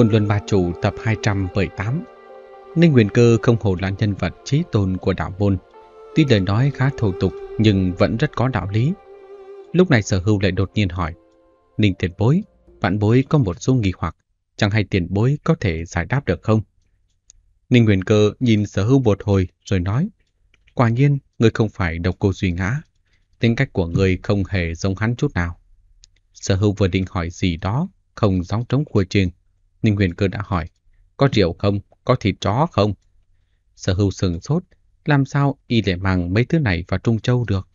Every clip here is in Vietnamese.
Côn Luân ba Chủ tập 278 Ninh Nguyên Cơ không hổ là nhân vật trí tôn của đạo môn Tuy lời nói khá thô tục nhưng vẫn rất có đạo lý Lúc này sở hưu lại đột nhiên hỏi Ninh tiền bối, vạn bối có một số nghi hoặc Chẳng hay tiền bối có thể giải đáp được không? Ninh Nguyên Cơ nhìn sở hưu một hồi rồi nói Quả nhiên, người không phải độc cô duy ngã Tính cách của người không hề giống hắn chút nào Sở hưu vừa định hỏi gì đó Không gióng trống của trường Ninh Huyền Cơ đã hỏi, có rượu không, có thịt chó không? Sở Hưu sừng sốt, làm sao y để mang mấy thứ này vào Trung Châu được?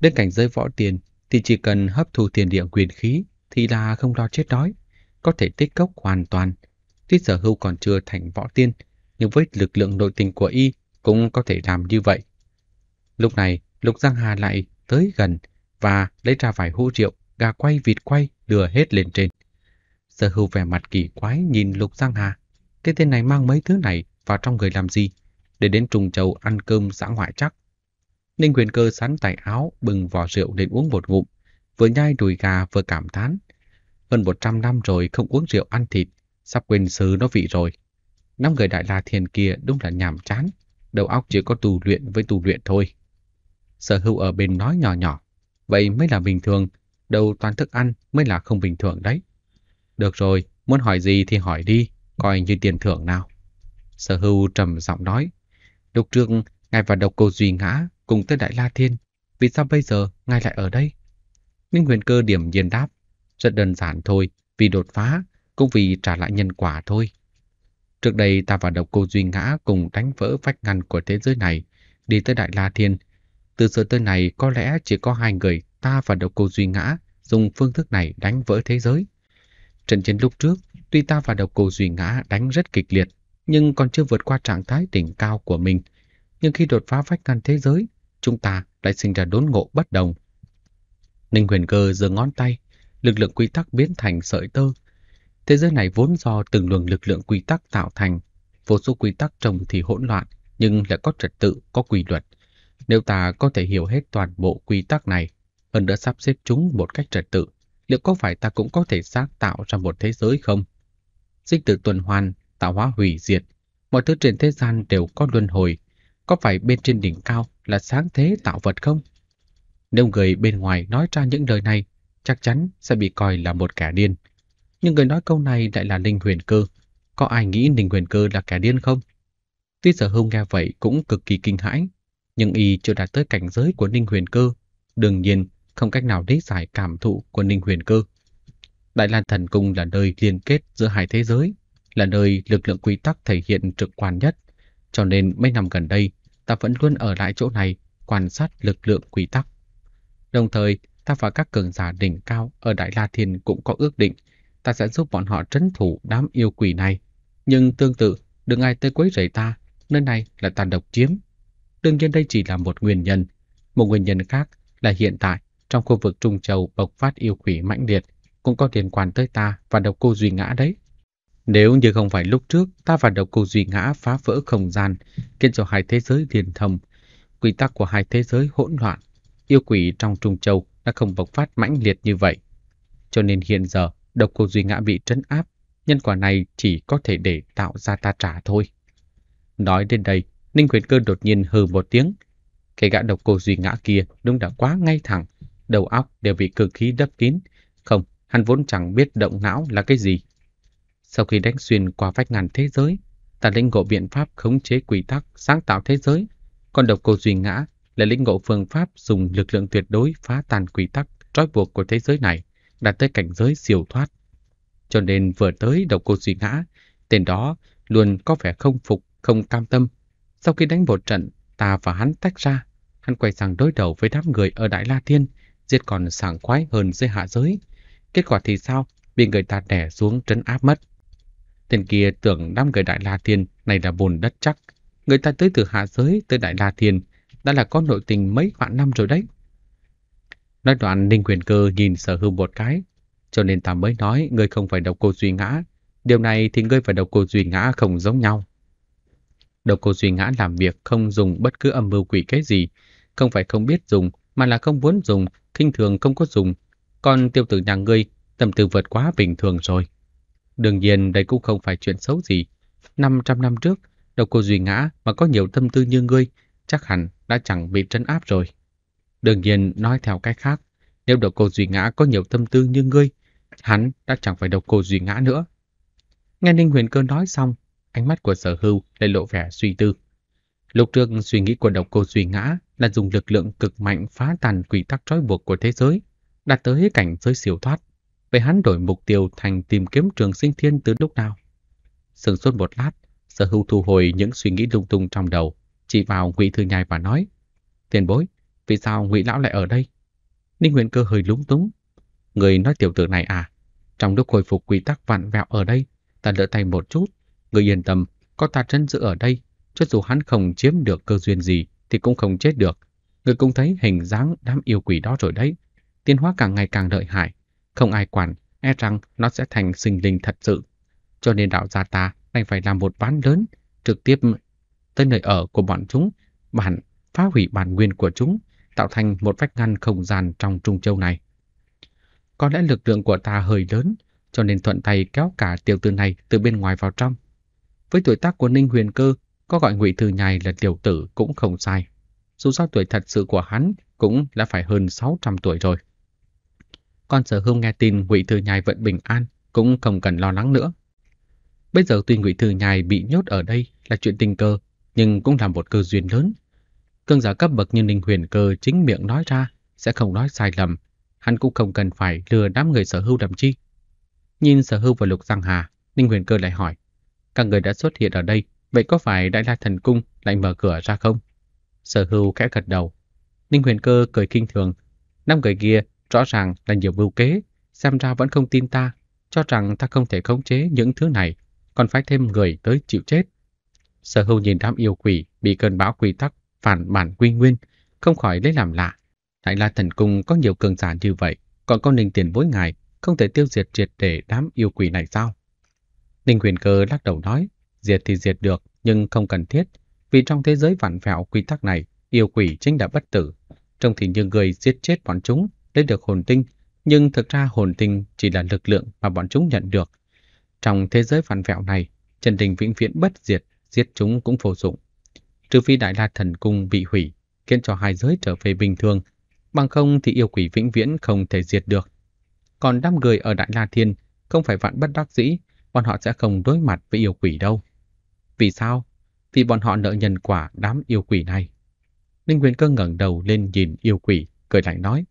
Đến cảnh giới võ tiền thì chỉ cần hấp thu tiền địa quyền khí thì là không lo chết đói, có thể tích cốc hoàn toàn. Tuy sở Hưu còn chưa thành võ tiên, nhưng với lực lượng nội tình của y cũng có thể làm như vậy. Lúc này, Lục Giang Hà lại tới gần và lấy ra vài hũ rượu, gà quay, vịt quay, đưa hết lên trên. Sở hữu vẻ mặt kỳ quái nhìn Lục Giang Hà. Cái tên này mang mấy thứ này vào trong người làm gì? Để đến trùng chầu ăn cơm xã ngoại chắc. Ninh Quyền Cơ sắn tay áo, bừng vỏ rượu lên uống một ngụm, vừa nhai đùi gà vừa cảm thán. Hơn 100 năm rồi không uống rượu ăn thịt, sắp quên sứ nó vị rồi. Năm người Đại La Thiền kia đúng là nhàm chán, đầu óc chỉ có tù luyện với tù luyện thôi. Sở hữu ở bên nói nhỏ nhỏ, vậy mới là bình thường, đầu toàn thức ăn mới là không bình thường đấy. Được rồi, muốn hỏi gì thì hỏi đi, coi như tiền thưởng nào. Sở hưu trầm giọng nói. Lúc trước, ngài và độc cô Duy Ngã cùng tới Đại La Thiên. Vì sao bây giờ ngài lại ở đây? Ninh Huyền Cơ điểm nhiên đáp. Rất đơn giản thôi, vì đột phá, cũng vì trả lại nhân quả thôi. Trước đây ta và độc cô Duy Ngã cùng đánh vỡ vách ngăn của thế giới này, đi tới Đại La Thiên. Từ giờ tới này có lẽ chỉ có hai người ta và độc cô Duy Ngã dùng phương thức này đánh vỡ thế giới. Trận chiến lúc trước, tuy ta và đầu cô Duy Ngã đánh rất kịch liệt, nhưng còn chưa vượt qua trạng thái đỉnh cao của mình. Nhưng khi đột phá vách ngăn thế giới, chúng ta lại sinh ra đốn ngộ bất đồng. Ninh Huyền Cơ giơ ngón tay, lực lượng quy tắc biến thành sợi tơ. Thế giới này vốn do từng luồng lực lượng quy tắc tạo thành, vô số quy tắc trồng thì hỗn loạn, nhưng lại có trật tự, có quy luật. Nếu ta có thể hiểu hết toàn bộ quy tắc này, hơn đã sắp xếp chúng một cách trật tự, liệu có phải ta cũng có thể sáng tạo ra một thế giới không? Sinh tử tuần hoàn, tạo hóa hủy diệt, mọi thứ trên thế gian đều có luân hồi. Có phải bên trên đỉnh cao là sáng thế tạo vật không? Nếu người bên ngoài nói ra những lời này, chắc chắn sẽ bị coi là một kẻ điên. Nhưng người nói câu này lại là Linh Huyền Cơ. Có ai nghĩ Linh Huyền Cơ là kẻ điên không? Tuy sở hưu nghe vậy cũng cực kỳ kinh hãi, nhưng y chưa đạt tới cảnh giới của Ninh Huyền Cơ. Đương nhiên, không cách nào lý giải cảm thụ của Ninh Huyền Cơ. Đại Lan Thần Cung là nơi liên kết giữa hai thế giới, là nơi lực lượng quy tắc thể hiện trực quan nhất, cho nên mấy năm gần đây, ta vẫn luôn ở lại chỗ này quan sát lực lượng quy tắc. Đồng thời, ta và các cường giả đỉnh cao ở Đại La Thiên cũng có ước định, ta sẽ giúp bọn họ trấn thủ đám yêu quỷ này. Nhưng tương tự, đừng ai tới quấy rầy ta, nơi này là ta độc chiếm. Đương nhiên đây chỉ là một nguyên nhân. Một nguyên nhân khác là hiện tại trong khu vực Trung Châu bộc phát yêu quỷ mãnh liệt cũng có liên quan tới ta và độc cô Duy Ngã đấy. Nếu như không phải lúc trước ta và độc cô Duy Ngã phá vỡ không gian, khiến cho hai thế giới liên thông, quy tắc của hai thế giới hỗn loạn, yêu quỷ trong Trung Châu đã không bộc phát mãnh liệt như vậy. Cho nên hiện giờ, độc cô Duy Ngã bị trấn áp, nhân quả này chỉ có thể để tạo ra ta trả thôi. Nói đến đây, Ninh Quyền Cơ đột nhiên hừ một tiếng. Cái gã độc cô Duy Ngã kia đúng đã quá ngay thẳng, đầu óc đều bị cực khí đắp kín. Không, hắn vốn chẳng biết động não là cái gì. Sau khi đánh xuyên qua vách ngàn thế giới, ta lĩnh ngộ biện pháp khống chế quy tắc sáng tạo thế giới. Còn độc cô duy ngã là lĩnh ngộ phương pháp dùng lực lượng tuyệt đối phá tan quy tắc trói buộc của thế giới này, đạt tới cảnh giới siêu thoát. Cho nên vừa tới độc cô duy ngã, tên đó luôn có vẻ không phục, không cam tâm. Sau khi đánh một trận, ta và hắn tách ra, hắn quay sang đối đầu với đám người ở Đại La Thiên, giết còn sảng khoái hơn dưới hạ giới. Kết quả thì sao? Bị người ta đè xuống trấn áp mất. Tên kia tưởng đám người Đại La Thiên này là bồn đất chắc. Người ta tới từ hạ giới tới Đại La Thiên đã là có nội tình mấy vạn năm rồi đấy. Nói đoạn Ninh Quyền Cơ nhìn sở hưu một cái. Cho nên ta mới nói ngươi không phải độc cô duy ngã. Điều này thì ngươi và độc cô duy ngã không giống nhau. Độc cô duy ngã làm việc không dùng bất cứ âm mưu quỷ kế gì. Không phải không biết dùng mà là không muốn dùng, khinh thường không có dùng. Còn tiêu tử nhà ngươi, tâm tư vượt quá bình thường rồi. Đương nhiên đây cũng không phải chuyện xấu gì. 500 năm trước, đâu cô Duy Ngã mà có nhiều tâm tư như ngươi, chắc hẳn đã chẳng bị trấn áp rồi. Đương nhiên nói theo cách khác, nếu đầu cô Duy Ngã có nhiều tâm tư như ngươi, hắn đã chẳng phải đầu cô Duy Ngã nữa. Nghe Ninh Huyền Cơ nói xong, ánh mắt của sở hưu lại lộ vẻ suy tư. Lục trương suy nghĩ của độc cô Duy Ngã là dùng lực lượng cực mạnh phá tàn quy tắc trói buộc của thế giới, đạt tới cảnh giới siêu thoát. Vậy hắn đổi mục tiêu thành tìm kiếm trường sinh thiên từ lúc nào? Sừng suốt một lát, sở hữu thu hồi những suy nghĩ lung tung trong đầu, chỉ vào ngụy Thư Nhai và nói, tiền bối, vì sao ngụy Lão lại ở đây? Ninh Nguyên Cơ hơi lúng túng. Người nói tiểu tử này à? Trong lúc hồi phục quy tắc vặn vẹo ở đây, ta lỡ tay một chút. Người yên tâm, có ta chân giữ ở đây, cho dù hắn không chiếm được cơ duyên gì, thì cũng không chết được. Người cũng thấy hình dáng đám yêu quỷ đó rồi đấy. Tiến hóa càng ngày càng lợi hại. Không ai quản, e rằng nó sẽ thành sinh linh thật sự. Cho nên đạo gia ta đang phải làm một ván lớn, trực tiếp tới nơi ở của bọn chúng, bản phá hủy bản nguyên của chúng, tạo thành một vách ngăn không gian trong Trung Châu này. Có lẽ lực lượng của ta hơi lớn, cho nên thuận tay kéo cả tiểu tư này từ bên ngoài vào trong. Với tuổi tác của Ninh Huyền Cơ có gọi ngụy Thư Nhai là tiểu tử cũng không sai. Dù sao tuổi thật sự của hắn cũng đã phải hơn 600 tuổi rồi. Con sở hương nghe tin ngụy Thư Nhai vẫn bình an, cũng không cần lo lắng nữa. Bây giờ tuy ngụy Thư Nhai bị nhốt ở đây là chuyện tình cờ, nhưng cũng là một cơ duyên lớn. Cương giả cấp bậc như Ninh Huyền Cơ chính miệng nói ra sẽ không nói sai lầm. Hắn cũng không cần phải lừa đám người sở hữu làm chi. Nhìn sở hữu và lục giang hà, Ninh Huyền Cơ lại hỏi. Các người đã xuất hiện ở đây Vậy có phải Đại La Thần Cung lại mở cửa ra không? Sở hưu khẽ gật đầu. Ninh Huyền Cơ cười kinh thường. Năm người kia rõ ràng là nhiều mưu kế. Xem ra vẫn không tin ta, cho rằng ta không thể khống chế những thứ này, còn phải thêm người tới chịu chết. Sở hưu nhìn đám yêu quỷ bị cơn bão quy tắc phản bản quy nguyên, không khỏi lấy làm lạ. Đại La Thần Cung có nhiều cường giả như vậy, còn có Ninh Tiền Bối ngài không thể tiêu diệt triệt để đám yêu quỷ này sao? Ninh Huyền Cơ lắc đầu nói, Diệt thì diệt được, nhưng không cần thiết, vì trong thế giới vạn vẹo quy tắc này, yêu quỷ chính là bất tử. trong thì như người giết chết bọn chúng, lấy được hồn tinh, nhưng thực ra hồn tinh chỉ là lực lượng mà bọn chúng nhận được. Trong thế giới vạn vẹo này, Trần tình vĩnh viễn bất diệt, giết chúng cũng vô dụng. Trừ phi Đại La Thần Cung bị hủy, khiến cho hai giới trở về bình thường, bằng không thì yêu quỷ vĩnh viễn không thể diệt được. Còn đám người ở Đại La Thiên không phải vạn bất đắc dĩ, bọn họ sẽ không đối mặt với yêu quỷ đâu. Vì sao? Vì bọn họ nợ nhân quả đám yêu quỷ này. Ninh nguyên Cơ ngẩng đầu lên nhìn yêu quỷ, cười lạnh nói.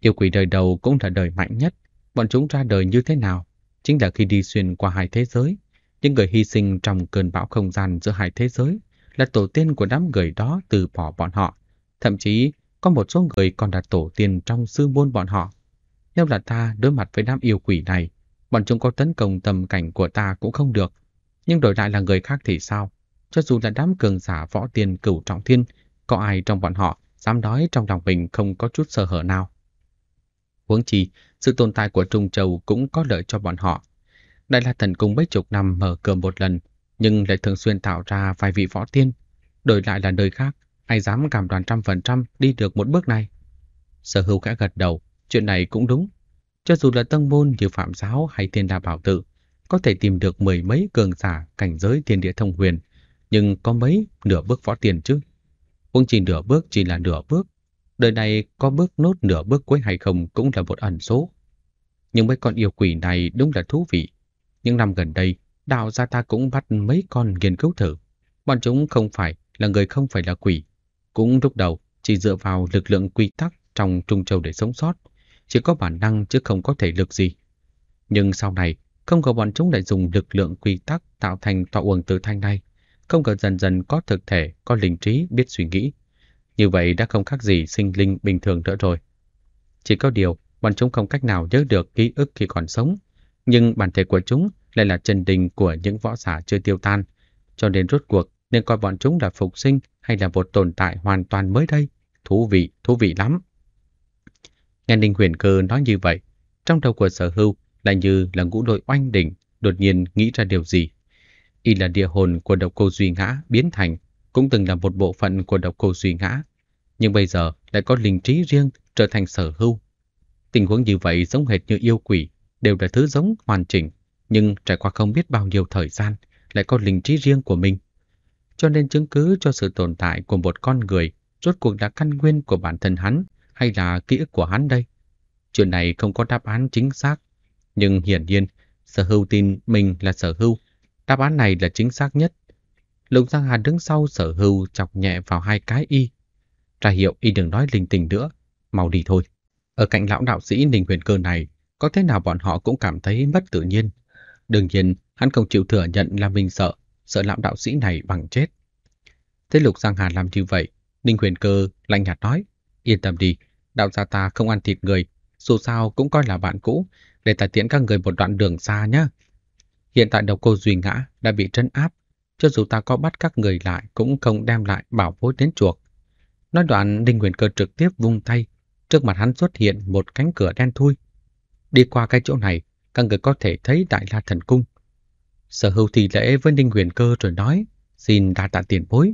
Yêu quỷ đời đầu cũng là đời mạnh nhất. Bọn chúng ra đời như thế nào? Chính là khi đi xuyên qua hai thế giới. Những người hy sinh trong cơn bão không gian giữa hai thế giới là tổ tiên của đám người đó từ bỏ bọn họ. Thậm chí, có một số người còn là tổ tiên trong sư môn bọn họ. Nếu là ta đối mặt với đám yêu quỷ này, bọn chúng có tấn công tầm cảnh của ta cũng không được. Nhưng đổi lại là người khác thì sao? Cho dù là đám cường giả võ tiên cửu trọng thiên, có ai trong bọn họ dám nói trong lòng mình không có chút sơ hở nào? Huống chi, sự tồn tại của Trung Châu cũng có lợi cho bọn họ. Đại La Thần Cung mấy chục năm mở cửa một lần, nhưng lại thường xuyên tạo ra vài vị võ tiên. Đổi lại là nơi khác, ai dám cảm đoàn trăm phần trăm đi được một bước này. Sở hữu khẽ gật đầu, chuyện này cũng đúng. Cho dù là tân môn như Phạm Giáo hay Thiên Đa Bảo Tự, có thể tìm được mười mấy cường giả cảnh giới thiên địa thông huyền, nhưng có mấy nửa bước võ tiền chứ. Cũng chỉ nửa bước chỉ là nửa bước, đời này có bước nốt nửa bước cuối hay không cũng là một ẩn số. Nhưng mấy con yêu quỷ này đúng là thú vị. Những năm gần đây, đạo gia ta cũng bắt mấy con nghiên cứu thử. Bọn chúng không phải là người không phải là quỷ. Cũng lúc đầu chỉ dựa vào lực lượng quy tắc trong Trung Châu để sống sót. Chỉ có bản năng chứ không có thể lực gì. Nhưng sau này không ngờ bọn chúng lại dùng lực lượng quy tắc tạo thành tọa uổng tử thanh này. Không ngờ dần dần có thực thể, có linh trí, biết suy nghĩ. Như vậy đã không khác gì sinh linh bình thường nữa rồi. Chỉ có điều, bọn chúng không cách nào nhớ được ký ức khi còn sống. Nhưng bản thể của chúng lại là chân đình của những võ giả chưa tiêu tan. Cho nên rốt cuộc nên coi bọn chúng là phục sinh hay là một tồn tại hoàn toàn mới đây. Thú vị, thú vị lắm. Nghe Ninh Huyền Cơ nói như vậy, trong đầu của sở hưu lại như là ngũ đội oanh đỉnh đột nhiên nghĩ ra điều gì. Y là địa hồn của độc cô Duy Ngã biến thành, cũng từng là một bộ phận của độc cô Duy Ngã, nhưng bây giờ lại có linh trí riêng trở thành sở hữu. Tình huống như vậy giống hệt như yêu quỷ, đều là thứ giống hoàn chỉnh, nhưng trải qua không biết bao nhiêu thời gian lại có linh trí riêng của mình. Cho nên chứng cứ cho sự tồn tại của một con người rốt cuộc đã căn nguyên của bản thân hắn hay là ký ức của hắn đây? Chuyện này không có đáp án chính xác nhưng hiển nhiên sở hữu tin mình là sở hữu. Đáp án này là chính xác nhất. Lục Giang Hà đứng sau sở hữu chọc nhẹ vào hai cái y. Ra hiệu y đừng nói linh tinh nữa, mau đi thôi. Ở cạnh lão đạo sĩ Ninh Huyền Cơ này, có thế nào bọn họ cũng cảm thấy mất tự nhiên. Đương nhiên, hắn không chịu thừa nhận là mình sợ, sợ lão đạo sĩ này bằng chết. Thế Lục Giang Hà làm như vậy, Ninh Huyền Cơ lạnh nhạt nói, yên tâm đi, đạo gia ta không ăn thịt người, dù sao cũng coi là bạn cũ, để ta tiễn các người một đoạn đường xa nhé. Hiện tại đầu cô Duy Ngã đã bị trấn áp, cho dù ta có bắt các người lại cũng không đem lại bảo bối đến chuộc. Nói đoạn Đinh Nguyên Cơ trực tiếp vung tay, trước mặt hắn xuất hiện một cánh cửa đen thui. Đi qua cái chỗ này, các người có thể thấy Đại La Thần Cung. Sở hữu thì lễ với Đinh Nguyên Cơ rồi nói, xin đa tạ tiền bối.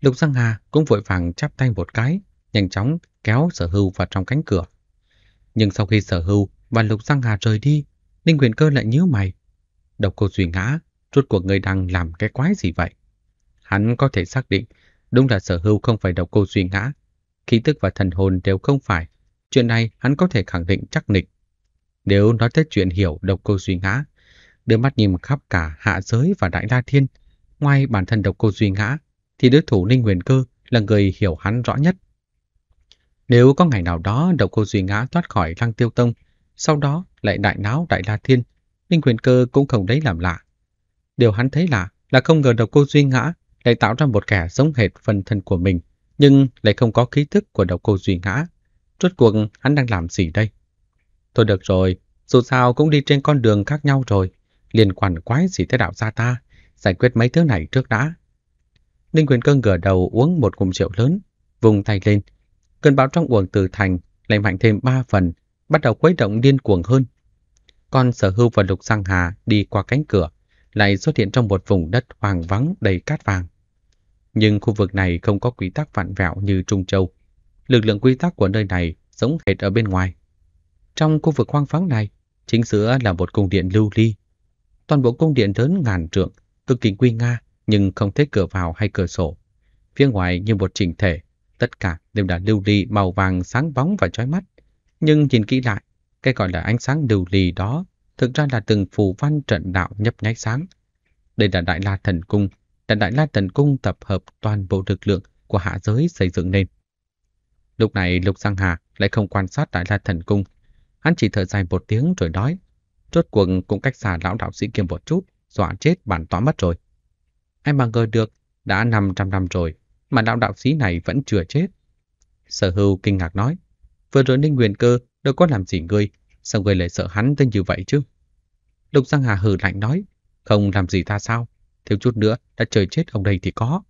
Lục Giang Hà cũng vội vàng chắp tay một cái, nhanh chóng kéo sở hưu vào trong cánh cửa. Nhưng sau khi sở hưu và Lục Giang Hà rời đi, Ninh Huyền Cơ lại nhíu mày. Độc cô Duy ngã, rốt cuộc người đang làm cái quái gì vậy? Hắn có thể xác định, đúng là sở hữu không phải độc cô Duy ngã. Khí tức và thần hồn đều không phải. Chuyện này hắn có thể khẳng định chắc nịch. Nếu nói tới chuyện hiểu độc cô Duy ngã, đưa mắt nhìn khắp cả hạ giới và đại la thiên, ngoài bản thân độc cô Duy ngã, thì đối thủ Ninh Huyền Cơ là người hiểu hắn rõ nhất. Nếu có ngày nào đó độc cô Duy ngã thoát khỏi lăng tiêu tông, sau đó lại đại náo đại la thiên, Ninh quyền Cơ cũng không đấy làm lạ. Điều hắn thấy lạ là không ngờ độc cô Duy ngã lại tạo ra một kẻ giống hệt phần thân của mình, nhưng lại không có khí thức của độc cô Duy ngã. Rốt cuộc hắn đang làm gì đây? Thôi được rồi, dù sao cũng đi trên con đường khác nhau rồi, liên quan quái gì tới đạo gia ta, giải quyết mấy thứ này trước đã. Ninh quyền Cơ ngửa đầu uống một cụm rượu lớn, vùng tay lên. Cơn bão trong uổng từ thành lại mạnh thêm ba phần bắt đầu khuấy động điên cuồng hơn. Con sở hưu và lục sang hà đi qua cánh cửa, lại xuất hiện trong một vùng đất hoang vắng đầy cát vàng. Nhưng khu vực này không có quy tắc vặn vẹo như Trung Châu. Lực lượng quy tắc của nơi này giống hệt ở bên ngoài. Trong khu vực hoang vắng này, chính giữa là một cung điện lưu ly. Toàn bộ cung điện lớn ngàn trượng, cực kỳ quy nga nhưng không thấy cửa vào hay cửa sổ. Phía ngoài như một chỉnh thể, tất cả đều là lưu ly màu vàng sáng bóng và chói mắt. Nhưng nhìn kỹ lại, cái gọi là ánh sáng lưu lì đó thực ra là từng phù văn trận đạo nhấp nháy sáng. Đây là Đại La Thần Cung, là Đại La Thần Cung tập hợp toàn bộ lực lượng của hạ giới xây dựng nên. Lúc này Lục Giang Hà lại không quan sát Đại La Thần Cung. Hắn chỉ thở dài một tiếng rồi nói, rốt cuộc cũng cách xa lão đạo sĩ kiêm một chút, dọa chết bản tỏa mất rồi. Ai mà ngờ được, đã 500 năm rồi, mà lão đạo sĩ này vẫn chưa chết. Sở hưu kinh ngạc nói, Vừa rồi Ninh Nguyên Cơ đâu có làm gì ngươi, sao ngươi lại sợ hắn tới như vậy chứ? Lục Giang Hà hừ lạnh nói, không làm gì ta sao, thiếu chút nữa đã trời chết ông đây thì có.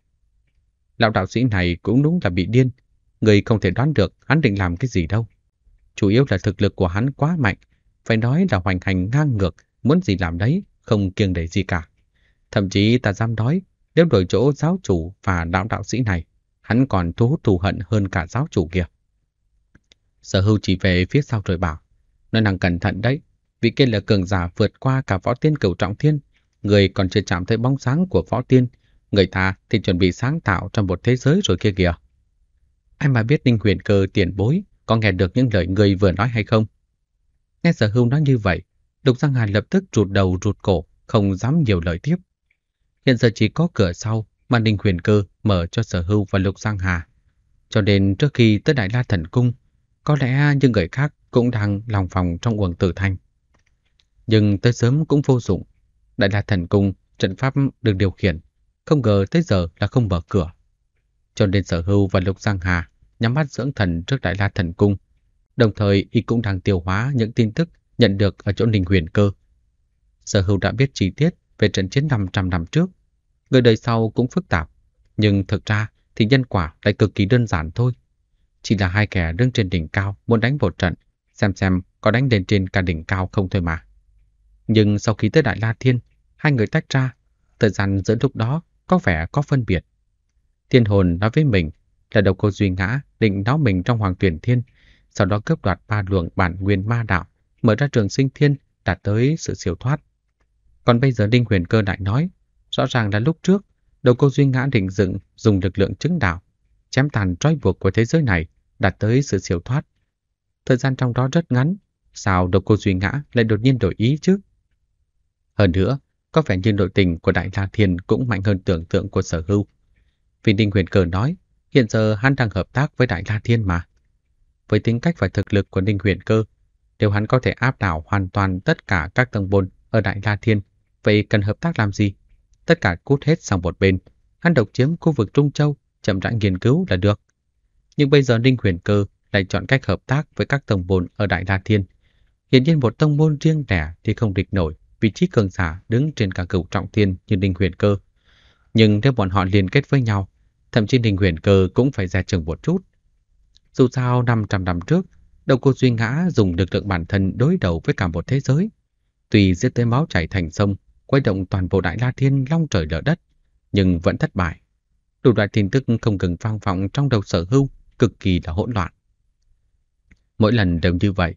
Lão đạo sĩ này cũng đúng là bị điên, người không thể đoán được hắn định làm cái gì đâu. Chủ yếu là thực lực của hắn quá mạnh, phải nói là hoành hành ngang ngược, muốn gì làm đấy, không kiêng để gì cả. Thậm chí ta dám nói, nếu đổi chỗ giáo chủ và đạo đạo sĩ này, hắn còn thu hút thù hận hơn cả giáo chủ kia. Sở hưu chỉ về phía sau rồi bảo. Nói nàng cẩn thận đấy, vị kia là cường giả vượt qua cả võ tiên cửu trọng thiên. Người còn chưa chạm thấy bóng sáng của võ tiên. Người ta thì chuẩn bị sáng tạo trong một thế giới rồi kia kìa. Ai mà biết Ninh Huyền Cơ tiền bối có nghe được những lời người vừa nói hay không? Nghe sở hưu nói như vậy, Lục Giang Hà lập tức rụt đầu rụt cổ, không dám nhiều lời tiếp. Hiện giờ chỉ có cửa sau mà Ninh Huyền Cơ mở cho sở hưu và Lục Giang Hà. Cho nên trước khi tới Đại La Thần Cung, có lẽ những người khác cũng đang lòng phòng trong quần tử thanh. Nhưng tới sớm cũng vô dụng. Đại la thần cung, trận pháp được điều khiển, không ngờ tới giờ là không mở cửa. Cho nên sở hưu và lục giang hà nhắm mắt dưỡng thần trước đại la thần cung. Đồng thời y cũng đang tiêu hóa những tin tức nhận được ở chỗ đình Huyền Cơ. Sở hưu đã biết chi tiết về trận chiến 500 năm trước. Người đời sau cũng phức tạp, nhưng thực ra thì nhân quả lại cực kỳ đơn giản thôi. Chỉ là hai kẻ đứng trên đỉnh cao muốn đánh một trận, xem xem có đánh lên trên cả đỉnh cao không thôi mà. Nhưng sau khi tới Đại La Thiên, hai người tách ra, thời gian giữa lúc đó có vẻ có phân biệt. Thiên hồn nói với mình là đầu cô Duy Ngã định nó mình trong Hoàng Tuyển Thiên, sau đó cướp đoạt ba luồng bản nguyên ma đạo, mở ra trường sinh thiên, đạt tới sự siêu thoát. Còn bây giờ Đinh Huyền Cơ lại nói, rõ ràng là lúc trước, đầu cô Duy Ngã định dựng dùng lực lượng chứng đạo chém tàn trói buộc của thế giới này đạt tới sự siêu thoát. Thời gian trong đó rất ngắn, sao độc cô Duy Ngã lại đột nhiên đổi ý chứ? Hơn nữa, có vẻ như nội tình của Đại La Thiên cũng mạnh hơn tưởng tượng của sở hữu. Vì Đinh Huyền Cờ nói, hiện giờ hắn đang hợp tác với Đại La Thiên mà. Với tính cách và thực lực của Đinh Huyền Cơ, nếu hắn có thể áp đảo hoàn toàn tất cả các tầng bồn ở Đại La Thiên, vậy cần hợp tác làm gì? Tất cả cút hết sang một bên, hắn độc chiếm khu vực Trung Châu chậm rãi nghiên cứu là được. Nhưng bây giờ Ninh Huyền Cơ lại chọn cách hợp tác với các tông môn ở Đại La Thiên. Hiện nhiên một tông môn riêng rẻ thì không địch nổi vị trí cường giả đứng trên cả cửu trọng thiên như Ninh Huyền Cơ. Nhưng nếu bọn họ liên kết với nhau, thậm chí Ninh Huyền Cơ cũng phải ra chừng một chút. Dù sao 500 năm trước, đầu cô Duy Ngã dùng lực lượng bản thân đối đầu với cả một thế giới. Tuy giết tới máu chảy thành sông, quay động toàn bộ Đại La Thiên long trời lở đất, nhưng vẫn thất bại đủ loại tin tức không ngừng vang vọng trong đầu sở hưu, cực kỳ là hỗn loạn. Mỗi lần đều như vậy,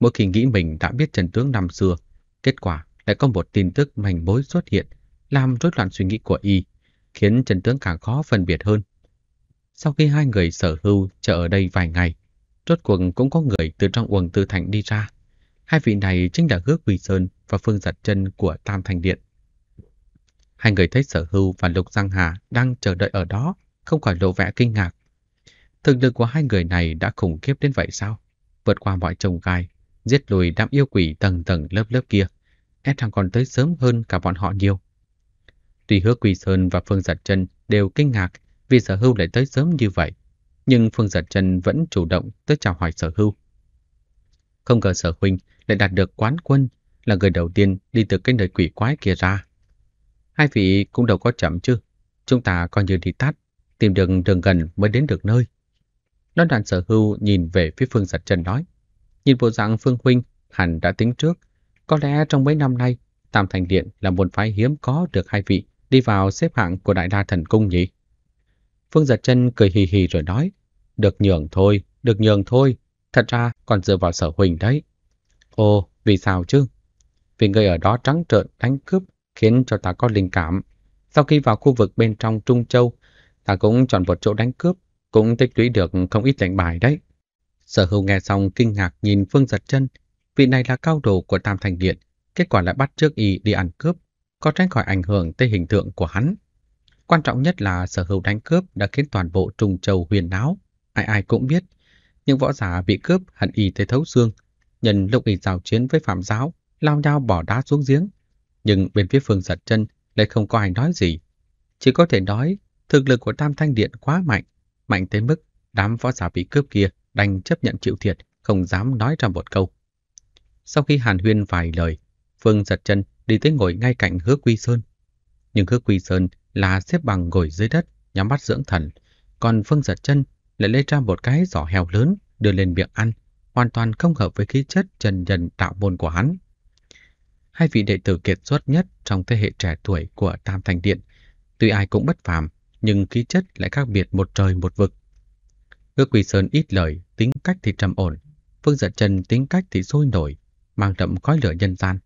mỗi khi nghĩ mình đã biết trần tướng năm xưa, kết quả lại có một tin tức mảnh mối xuất hiện, làm rối loạn suy nghĩ của y, khiến trần tướng càng khó phân biệt hơn. Sau khi hai người sở hưu chờ ở đây vài ngày, rốt cuộc cũng có người từ trong quần tư thành đi ra. Hai vị này chính là Hước Quỳ Sơn và Phương Giật Chân của Tam Thành Điện. Hai người thấy sở hưu và lục giang hà đang chờ đợi ở đó, không khỏi lộ vẻ kinh ngạc. Thực lực của hai người này đã khủng khiếp đến vậy sao? Vượt qua mọi trông gai, giết lùi đám yêu quỷ tầng tầng lớp lớp kia, ép e thằng còn tới sớm hơn cả bọn họ nhiều. Tuy hứa Quỳ Sơn và Phương Giật Trân đều kinh ngạc vì sở hưu lại tới sớm như vậy, nhưng Phương Giật Trân vẫn chủ động tới chào hỏi sở hưu. Không ngờ sở huynh lại đạt được quán quân là người đầu tiên đi từ cái nơi quỷ quái kia ra. Hai vị cũng đâu có chậm chứ. Chúng ta coi như đi tắt, tìm đường đường gần mới đến được nơi. Nó đoàn sở hưu nhìn về phía Phương Giật Trần nói. Nhìn bộ dạng Phương Huynh, hẳn đã tính trước. Có lẽ trong mấy năm nay, Tam Thành Điện là một phái hiếm có được hai vị đi vào xếp hạng của Đại Đa Thần Cung nhỉ? Phương Giật chân cười hì hì rồi nói, được nhường thôi, được nhường thôi, thật ra còn dựa vào sở huỳnh đấy. Ồ, vì sao chứ? Vì người ở đó trắng trợn đánh cướp khiến cho ta có linh cảm. Sau khi vào khu vực bên trong Trung Châu, ta cũng chọn một chỗ đánh cướp, cũng tích lũy được không ít lệnh bài đấy. Sở hữu nghe xong kinh ngạc nhìn Phương giật chân. Vị này là cao đồ của Tam Thành Điện, kết quả lại bắt trước y đi ăn cướp, có tránh khỏi ảnh hưởng tới hình tượng của hắn. Quan trọng nhất là sở hữu đánh cướp đã khiến toàn bộ Trung Châu huyền náo. Ai ai cũng biết, những võ giả bị cướp hận y tới thấu xương, nhân lúc y giao chiến với phạm giáo, lao nhau bỏ đá xuống giếng. Nhưng bên phía Phương Giật Chân lại không có ai nói gì. Chỉ có thể nói thực lực của Tam Thanh Điện quá mạnh, mạnh tới mức đám võ giả bị cướp kia đành chấp nhận chịu thiệt, không dám nói ra một câu. Sau khi hàn huyên vài lời, Phương Giật Chân đi tới ngồi ngay cạnh Hứa Quy Sơn. Nhưng Hứa Quy Sơn là xếp bằng ngồi dưới đất, nhắm mắt dưỡng thần, còn Phương Giật Chân lại lấy ra một cái giỏ heo lớn đưa lên miệng ăn, hoàn toàn không hợp với khí chất trần trần tạo môn của hắn hai vị đệ tử kiệt xuất nhất trong thế hệ trẻ tuổi của Tam Thành Điện. Tuy ai cũng bất phàm, nhưng khí chất lại khác biệt một trời một vực. Ước Quỳ Sơn ít lời, tính cách thì trầm ổn, Phương Giật Trần tính cách thì sôi nổi, mang đậm khói lửa nhân gian.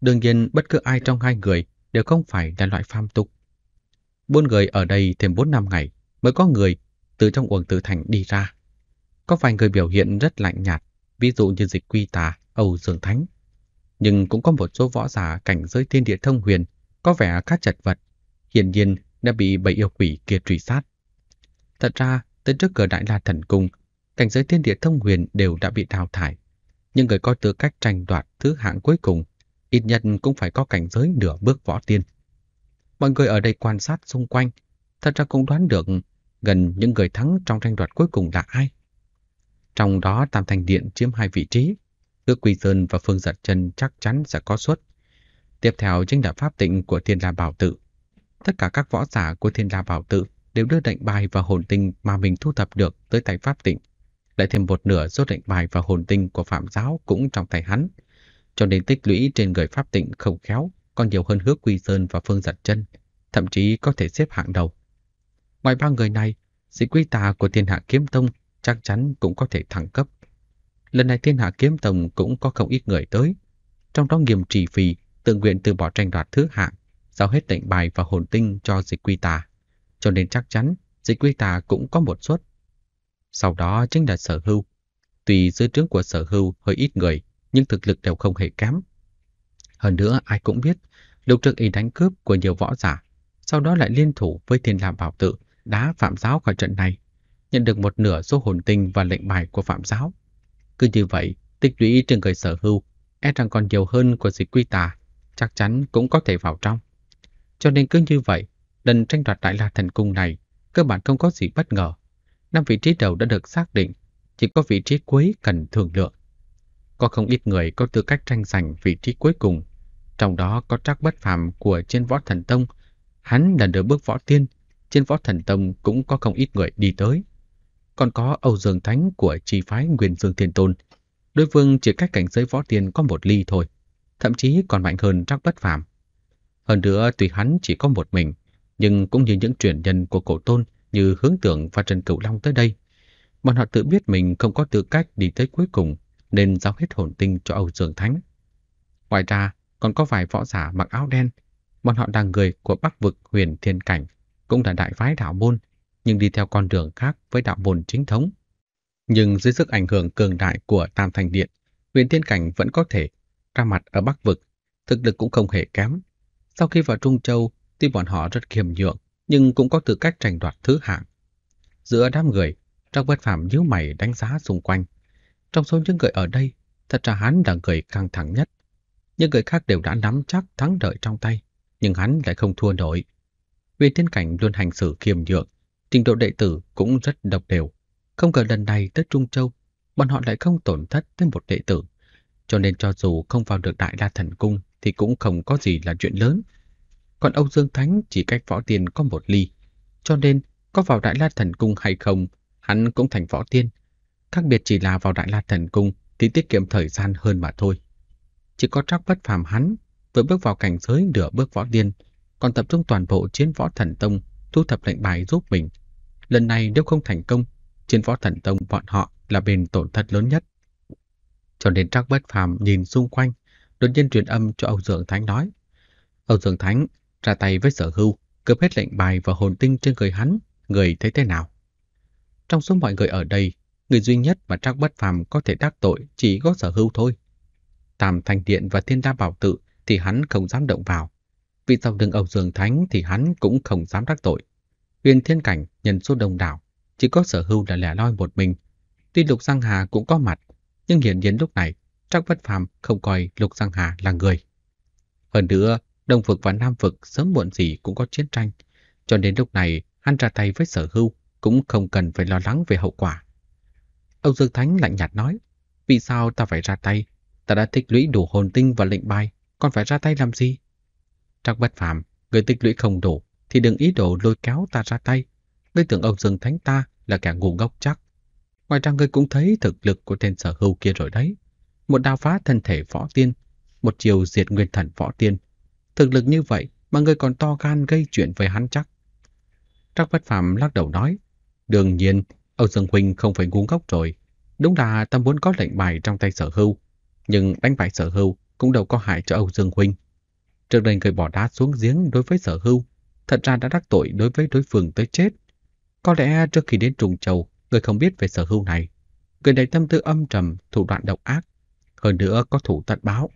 Đương nhiên, bất cứ ai trong hai người đều không phải là loại phàm tục. Bốn người ở đây thêm bốn năm ngày mới có người từ trong uổng tử thành đi ra. Có vài người biểu hiện rất lạnh nhạt, ví dụ như dịch quy tà, Âu Dương Thánh, nhưng cũng có một số võ giả cảnh giới thiên địa thông huyền có vẻ khá chật vật, hiển nhiên đã bị bảy yêu quỷ kia truy sát. Thật ra, tới trước cửa Đại La Thần Cung, cảnh giới thiên địa thông huyền đều đã bị đào thải, nhưng người có tư cách tranh đoạt thứ hạng cuối cùng, ít nhất cũng phải có cảnh giới nửa bước võ tiên. Mọi người ở đây quan sát xung quanh, thật ra cũng đoán được gần những người thắng trong tranh đoạt cuối cùng là ai. Trong đó Tam Thành Điện chiếm hai vị trí, Ước Quy Sơn và Phương Giật dạ Trần chắc chắn sẽ có suất. Tiếp theo chính là pháp tịnh của Thiên La Bảo Tự. Tất cả các võ giả của Thiên La Bảo Tự đều đưa lệnh bài và hồn tinh mà mình thu thập được tới tay pháp tịnh. Lại thêm một nửa số lệnh bài và hồn tinh của Phạm Giáo cũng trong tay hắn. Cho nên tích lũy trên người pháp tịnh không khéo còn nhiều hơn Hứa Quy Sơn và Phương Giật dạ Chân, thậm chí có thể xếp hạng đầu. Ngoài ba người này, sĩ quy tà của thiên hạ kiếm tông chắc chắn cũng có thể thẳng cấp lần này thiên hạ kiếm tông cũng có không ít người tới. Trong đó nghiêm trì phì, tự nguyện từ bỏ tranh đoạt thứ hạng, giao hết lệnh bài và hồn tinh cho dịch quy tà. Cho nên chắc chắn dịch quy tà cũng có một suất. Sau đó chính là sở hưu. tuy dưới trướng của sở hưu hơi ít người, nhưng thực lực đều không hề kém. Hơn nữa ai cũng biết, lục trực y đánh cướp của nhiều võ giả, sau đó lại liên thủ với thiên làm bảo tự, đá phạm giáo khỏi trận này. Nhận được một nửa số hồn tinh và lệnh bài của phạm giáo, cứ như vậy, tích lũy trên người sở hữu, e rằng còn nhiều hơn của dịch quy tà, chắc chắn cũng có thể vào trong. Cho nên cứ như vậy, lần tranh đoạt đại la thành cung này, cơ bản không có gì bất ngờ. Năm vị trí đầu đã được xác định, chỉ có vị trí cuối cần thường lượng. Có không ít người có tư cách tranh giành vị trí cuối cùng, trong đó có trác bất phàm của trên võ thần tông. Hắn là được bước võ tiên, trên võ thần tông cũng có không ít người đi tới còn có Âu Dương Thánh của chi phái Nguyên Dương Thiên Tôn. Đối phương chỉ cách cảnh giới võ tiên có một ly thôi, thậm chí còn mạnh hơn Trác Bất Phàm. Hơn nữa tùy hắn chỉ có một mình, nhưng cũng như những truyền nhân của cổ tôn như Hướng Tưởng và Trần Cửu Long tới đây, bọn họ tự biết mình không có tư cách đi tới cuối cùng nên giao hết hồn tinh cho Âu Dương Thánh. Ngoài ra, còn có vài võ giả mặc áo đen, bọn họ là người của Bắc vực Huyền Thiên Cảnh, cũng là đại phái Đảo môn nhưng đi theo con đường khác với đạo môn chính thống. Nhưng dưới sức ảnh hưởng cường đại của Tam Thành Điện, huyền thiên cảnh vẫn có thể ra mặt ở Bắc Vực, thực lực cũng không hề kém. Sau khi vào Trung Châu, tuy bọn họ rất khiêm nhượng, nhưng cũng có tư cách tranh đoạt thứ hạng. Giữa đám người, Trang Bất Phạm nhíu mày đánh giá xung quanh. Trong số những người ở đây, thật ra hắn là người căng thẳng nhất. Những người khác đều đã nắm chắc thắng lợi trong tay, nhưng hắn lại không thua nổi. Huyền thiên cảnh luôn hành xử khiêm nhượng, Trình độ đệ tử cũng rất độc đều. Không ngờ lần này tới Trung Châu, bọn họ lại không tổn thất tới một đệ tử. Cho nên cho dù không vào được Đại La Thần Cung thì cũng không có gì là chuyện lớn. Còn Âu Dương Thánh chỉ cách võ tiên có một ly. Cho nên có vào Đại La Thần Cung hay không, hắn cũng thành võ tiên. Khác biệt chỉ là vào Đại La Thần Cung thì tiết kiệm thời gian hơn mà thôi. Chỉ có trắc bất phàm hắn vừa bước vào cảnh giới nửa bước võ tiên, còn tập trung toàn bộ chiến võ thần tông thu thập lệnh bài giúp mình Lần này nếu không thành công, trên võ thần tông bọn họ là bên tổn thất lớn nhất. Cho nên Trác Bất Phàm nhìn xung quanh, đột nhiên truyền âm cho Âu Dương Thánh nói. Âu Dương Thánh ra tay với sở hưu, cướp hết lệnh bài và hồn tinh trên người hắn, người thấy thế nào? Trong số mọi người ở đây, người duy nhất mà Trác Bất Phàm có thể đắc tội chỉ có sở hưu thôi. Tam Thanh Điện và Thiên Đa Bảo Tự thì hắn không dám động vào. Vì dòng đường Âu Dương Thánh thì hắn cũng không dám đắc tội. Huyền thiên cảnh nhân số đông đảo, chỉ có sở hưu là lẻ loi một mình. Tuy Lục Giang Hà cũng có mặt, nhưng hiển nhiên lúc này, Trác Bất Phàm không coi Lục Giang Hà là người. Hơn nữa, Đông Vực và Nam Vực sớm muộn gì cũng có chiến tranh, cho đến lúc này hắn ra tay với sở hưu cũng không cần phải lo lắng về hậu quả. Âu Dương Thánh lạnh nhạt nói, vì sao ta phải ra tay? Ta đã tích lũy đủ hồn tinh và lệnh bài, còn phải ra tay làm gì? Trác Bất Phàm, người tích lũy không đủ, thì đừng ý đồ lôi kéo ta ra tay. Ngươi tưởng ông Dương Thánh ta là kẻ ngu ngốc chắc. Ngoài ra ngươi cũng thấy thực lực của tên sở Hưu kia rồi đấy. Một đao phá thân thể võ tiên, một chiều diệt nguyên thần võ tiên. Thực lực như vậy mà ngươi còn to gan gây chuyện với hắn chắc. Trác Bất Phạm lắc đầu nói, đương nhiên, Âu Dương Huynh không phải ngu ngốc rồi. Đúng là ta muốn có lệnh bài trong tay sở hưu, nhưng đánh bại sở hưu cũng đâu có hại cho Âu Dương Huynh. Trước đây người bỏ đá xuống giếng đối với sở hưu thật ra đã đắc tội đối với đối phương tới chết. Có lẽ trước khi đến trùng châu, người không biết về sở hữu này. Người này tâm tư âm trầm, thủ đoạn độc ác, hơn nữa có thủ tận báo.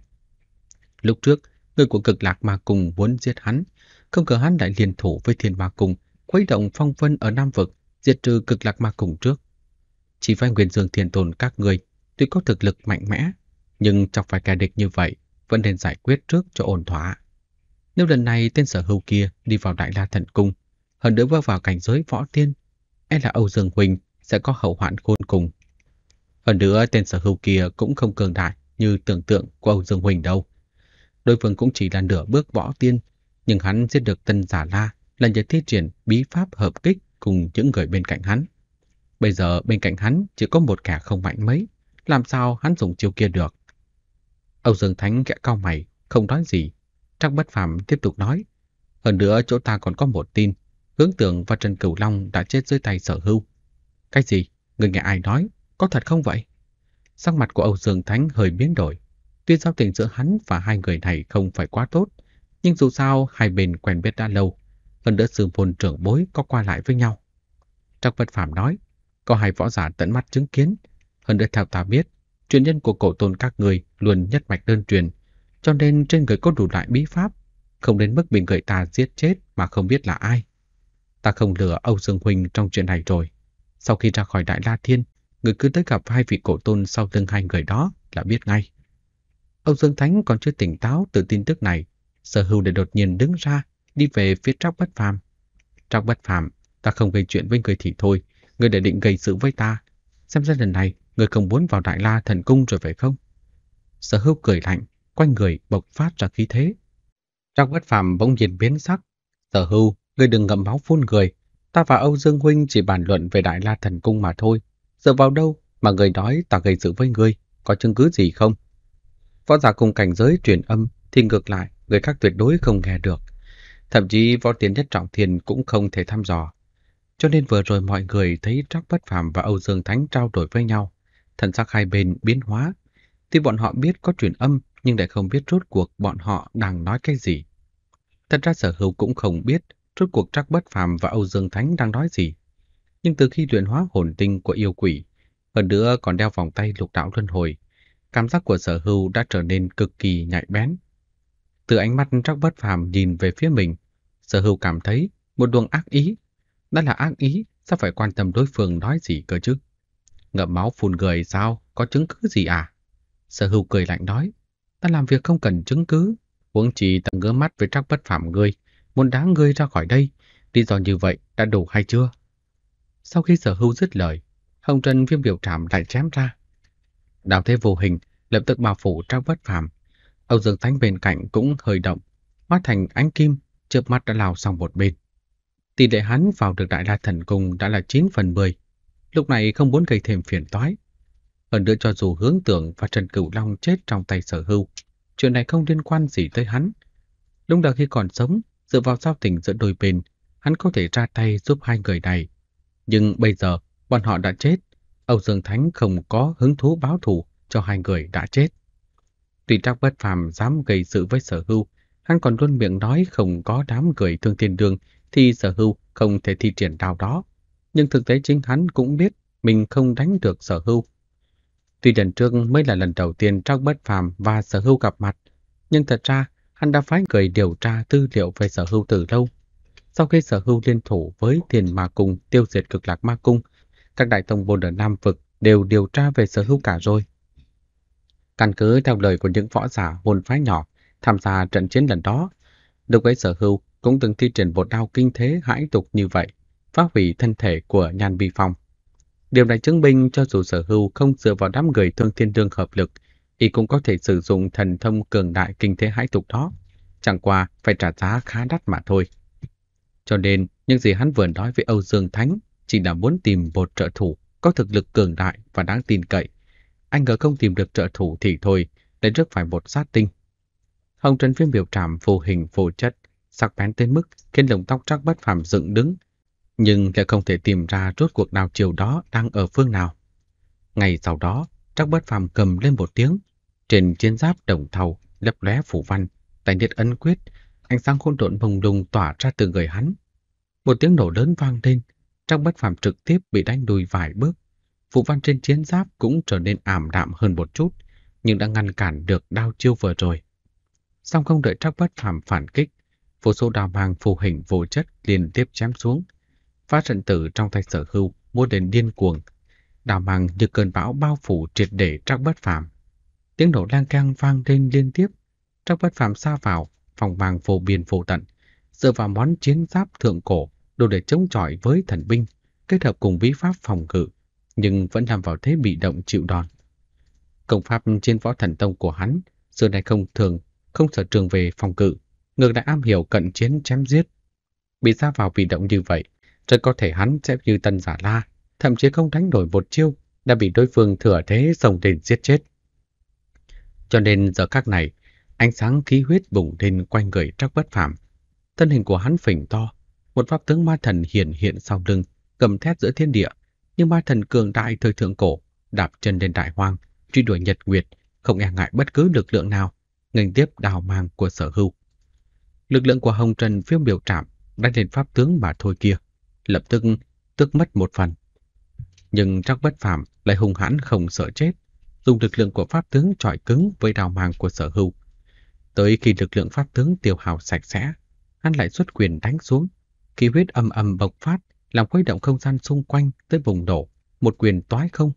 Lúc trước, người của cực lạc ma cùng muốn giết hắn, không ngờ hắn lại liền thủ với thiên ma cùng, khuấy động phong vân ở Nam Vực, diệt trừ cực lạc ma cùng trước. Chỉ phải nguyên dương thiên tồn các người, tuy có thực lực mạnh mẽ, nhưng chọc phải kẻ địch như vậy, vẫn nên giải quyết trước cho ổn thỏa. Nếu lần này tên sở hữu kia đi vào Đại La Thần Cung, hơn nữa bước vào cảnh giới võ tiên, e là Âu Dương Huỳnh sẽ có hậu hoạn khôn cùng. Hơn nữa tên sở hữu kia cũng không cường đại như tưởng tượng của Âu Dương Huỳnh đâu. Đối phương cũng chỉ là nửa bước võ tiên, nhưng hắn giết được Tân Giả La là nhờ thi triển bí pháp hợp kích cùng những người bên cạnh hắn. Bây giờ bên cạnh hắn chỉ có một kẻ không mạnh mấy, làm sao hắn dùng chiêu kia được. Âu Dương Thánh kẽ cao mày, không nói gì, Trác Bất Phạm tiếp tục nói. Hơn nữa chỗ ta còn có một tin. Hướng tượng và Trần Cửu Long đã chết dưới tay sở hưu. Cái gì? Người nghe ai nói? Có thật không vậy? Sắc mặt của Âu Dương Thánh hơi biến đổi. Tuy giao tình giữa hắn và hai người này không phải quá tốt, nhưng dù sao hai bên quen biết đã lâu, hơn nữa sư môn trưởng bối có qua lại với nhau. Trác Bất Phạm nói, có hai võ giả tận mắt chứng kiến, hơn nữa theo ta biết, chuyên nhân của cổ tôn các người luôn nhất mạch đơn truyền, cho nên trên người có đủ loại bí pháp, không đến mức bị người ta giết chết mà không biết là ai. Ta không lừa Âu Dương Huỳnh trong chuyện này rồi. Sau khi ra khỏi Đại La Thiên, người cứ tới gặp hai vị cổ tôn sau lưng hai người đó là biết ngay. Âu Dương Thánh còn chưa tỉnh táo từ tin tức này, sở hữu để đột nhiên đứng ra, đi về phía Trác Bất Phàm. Trác Bất Phàm, ta không gây chuyện với người thì thôi, người đã định gây sự với ta. Xem ra lần này, người không muốn vào Đại La Thần Cung rồi phải không? Sở hữu cười lạnh, quanh người bộc phát ra khí thế. Trang bất phàm bỗng nhiên biến sắc, sở hưu, ngươi đừng ngậm máu phun người, ta và Âu Dương Huynh chỉ bàn luận về Đại La Thần Cung mà thôi, dựa vào đâu mà người nói ta gây sự với ngươi, có chứng cứ gì không? Võ giả cùng cảnh giới truyền âm thì ngược lại, người khác tuyệt đối không nghe được. Thậm chí võ tiến nhất trọng thiền cũng không thể thăm dò. Cho nên vừa rồi mọi người thấy Trác Bất Phàm và Âu Dương Thánh trao đổi với nhau, thần sắc hai bên biến hóa. Tuy bọn họ biết có truyền âm nhưng lại không biết rốt cuộc bọn họ đang nói cái gì. Thật ra sở hữu cũng không biết rốt cuộc Trác Bất Phàm và Âu Dương Thánh đang nói gì. Nhưng từ khi luyện hóa hồn tinh của yêu quỷ, hơn nữa còn đeo vòng tay lục đạo luân hồi, cảm giác của sở hữu đã trở nên cực kỳ nhạy bén. Từ ánh mắt Trác Bất Phàm nhìn về phía mình, sở hữu cảm thấy một luồng ác ý. Đó là ác ý, sao phải quan tâm đối phương nói gì cơ chứ? Ngậm máu phun người sao, có chứng cứ gì à? Sở hữu cười lạnh nói. Ta làm việc không cần chứng cứ, huống chỉ ta ngứa mắt với trác bất phạm ngươi, muốn đá ngươi ra khỏi đây, lý do như vậy đã đủ hay chưa? Sau khi sở hưu dứt lời, hồng trần viêm biểu trảm lại chém ra. Đào thế vô hình lập tức bao phủ trác bất phạm. Âu Dương Thánh bên cạnh cũng hơi động, hóa thành ánh kim, chớp mắt đã lao sang một bên. Tỷ lệ hắn vào được Đại La Thần Cung đã là 9 phần 10. Lúc này không muốn gây thêm phiền toái, hơn nữa cho dù hướng tưởng và Trần Cửu Long chết trong tay sở hưu, chuyện này không liên quan gì tới hắn. Lúc đó khi còn sống, dựa vào giao tình giữa đôi bên, hắn có thể ra tay giúp hai người này. Nhưng bây giờ, bọn họ đã chết. Âu Dương Thánh không có hứng thú báo thù cho hai người đã chết. Tuy Trác Bất Phàm dám gây sự với sở hưu, hắn còn luôn miệng nói không có đám người thương thiên đường thì sở hưu không thể thi triển đào đó. Nhưng thực tế chính hắn cũng biết mình không đánh được sở hưu Tuy lần trước mới là lần đầu tiên Trác Bất Phàm và Sở Hưu gặp mặt, nhưng thật ra hắn đã phái người điều tra tư liệu về Sở Hưu từ lâu. Sau khi Sở Hưu liên thủ với Thiền Ma Cung tiêu diệt cực lạc ma cung, các đại tông môn ở Nam vực đều điều tra về Sở Hưu cả rồi. Căn cứ theo lời của những võ giả hồn phái nhỏ tham gia trận chiến lần đó, lúc ấy Sở Hưu cũng từng thi triển một đao kinh thế hãi tục như vậy, phá hủy thân thể của Nhan Bi Phong. Điều này chứng minh cho dù sở hưu không dựa vào đám người thương thiên đương hợp lực, y cũng có thể sử dụng thần thông cường đại kinh thế hãi tục đó. Chẳng qua phải trả giá khá đắt mà thôi. Cho nên, những gì hắn vừa nói với Âu Dương Thánh chỉ là muốn tìm một trợ thủ có thực lực cường đại và đáng tin cậy. Anh ngờ không tìm được trợ thủ thì thôi, đến rất phải một sát tinh. Hồng Trần Viêm biểu trảm vô hình vô chất, sắc bén tới mức khiến lồng tóc trắc bất phàm dựng đứng, nhưng lại không thể tìm ra rốt cuộc đào chiều đó đang ở phương nào. Ngày sau đó, Trác Bất Phàm cầm lên một tiếng, trên chiến giáp đồng thầu lấp lóe phủ văn, tay niết ấn quyết, ánh sáng hỗn độn bùng lùng tỏa ra từ người hắn. Một tiếng nổ lớn vang lên, Trác Bất Phàm trực tiếp bị đánh đùi vài bước. Phủ văn trên chiến giáp cũng trở nên ảm đạm hơn một chút, nhưng đã ngăn cản được đao chiêu vừa rồi. Song không đợi Trác Bất Phàm phản kích, vô số đao mang phù hình vô chất liên tiếp chém xuống, Phát trận tử trong tay sở hưu muốn đến điên cuồng, đào bằng như cơn bão bao phủ triệt để trắc bất phàm. Tiếng nổ lan can vang lên liên tiếp, trắc bất phàm xa vào, phòng vàng phổ biên phổ tận, dựa vào món chiến giáp thượng cổ đủ để chống chọi với thần binh, kết hợp cùng bí pháp phòng ngự, nhưng vẫn nằm vào thế bị động chịu đòn. Công pháp trên võ thần tông của hắn xưa nay không thường, không sở trường về phòng cự, ngược lại am hiểu cận chiến chém giết. Bị ra vào bị động như vậy, rất có thể hắn sẽ như tân giả la, thậm chí không đánh nổi một chiêu đã bị đối phương thừa thế xông đến giết chết. Cho nên giờ các này, ánh sáng khí huyết bùng lên quanh người trắc bất phạm. Thân hình của hắn phình to, một pháp tướng ma thần hiện hiện sau lưng, cầm thét giữa thiên địa, nhưng ma thần cường đại thời thượng cổ, đạp chân lên đại hoang, truy đuổi nhật nguyệt, không e ngại bất cứ lực lượng nào, nghênh tiếp đào mang của sở hữu. Lực lượng của Hồng Trần phiêu biểu trạm đã đến pháp tướng mà thôi kia lập tức tước mất một phần. Nhưng Trác Bất Phàm lại hung hãn không sợ chết, dùng lực lượng của pháp tướng chọi cứng với đào mang của sở hưu, Tới khi lực lượng pháp tướng tiêu hào sạch sẽ, hắn lại xuất quyền đánh xuống, khí huyết âm âm bộc phát, làm khuấy động không gian xung quanh tới vùng nổ, một quyền toái không.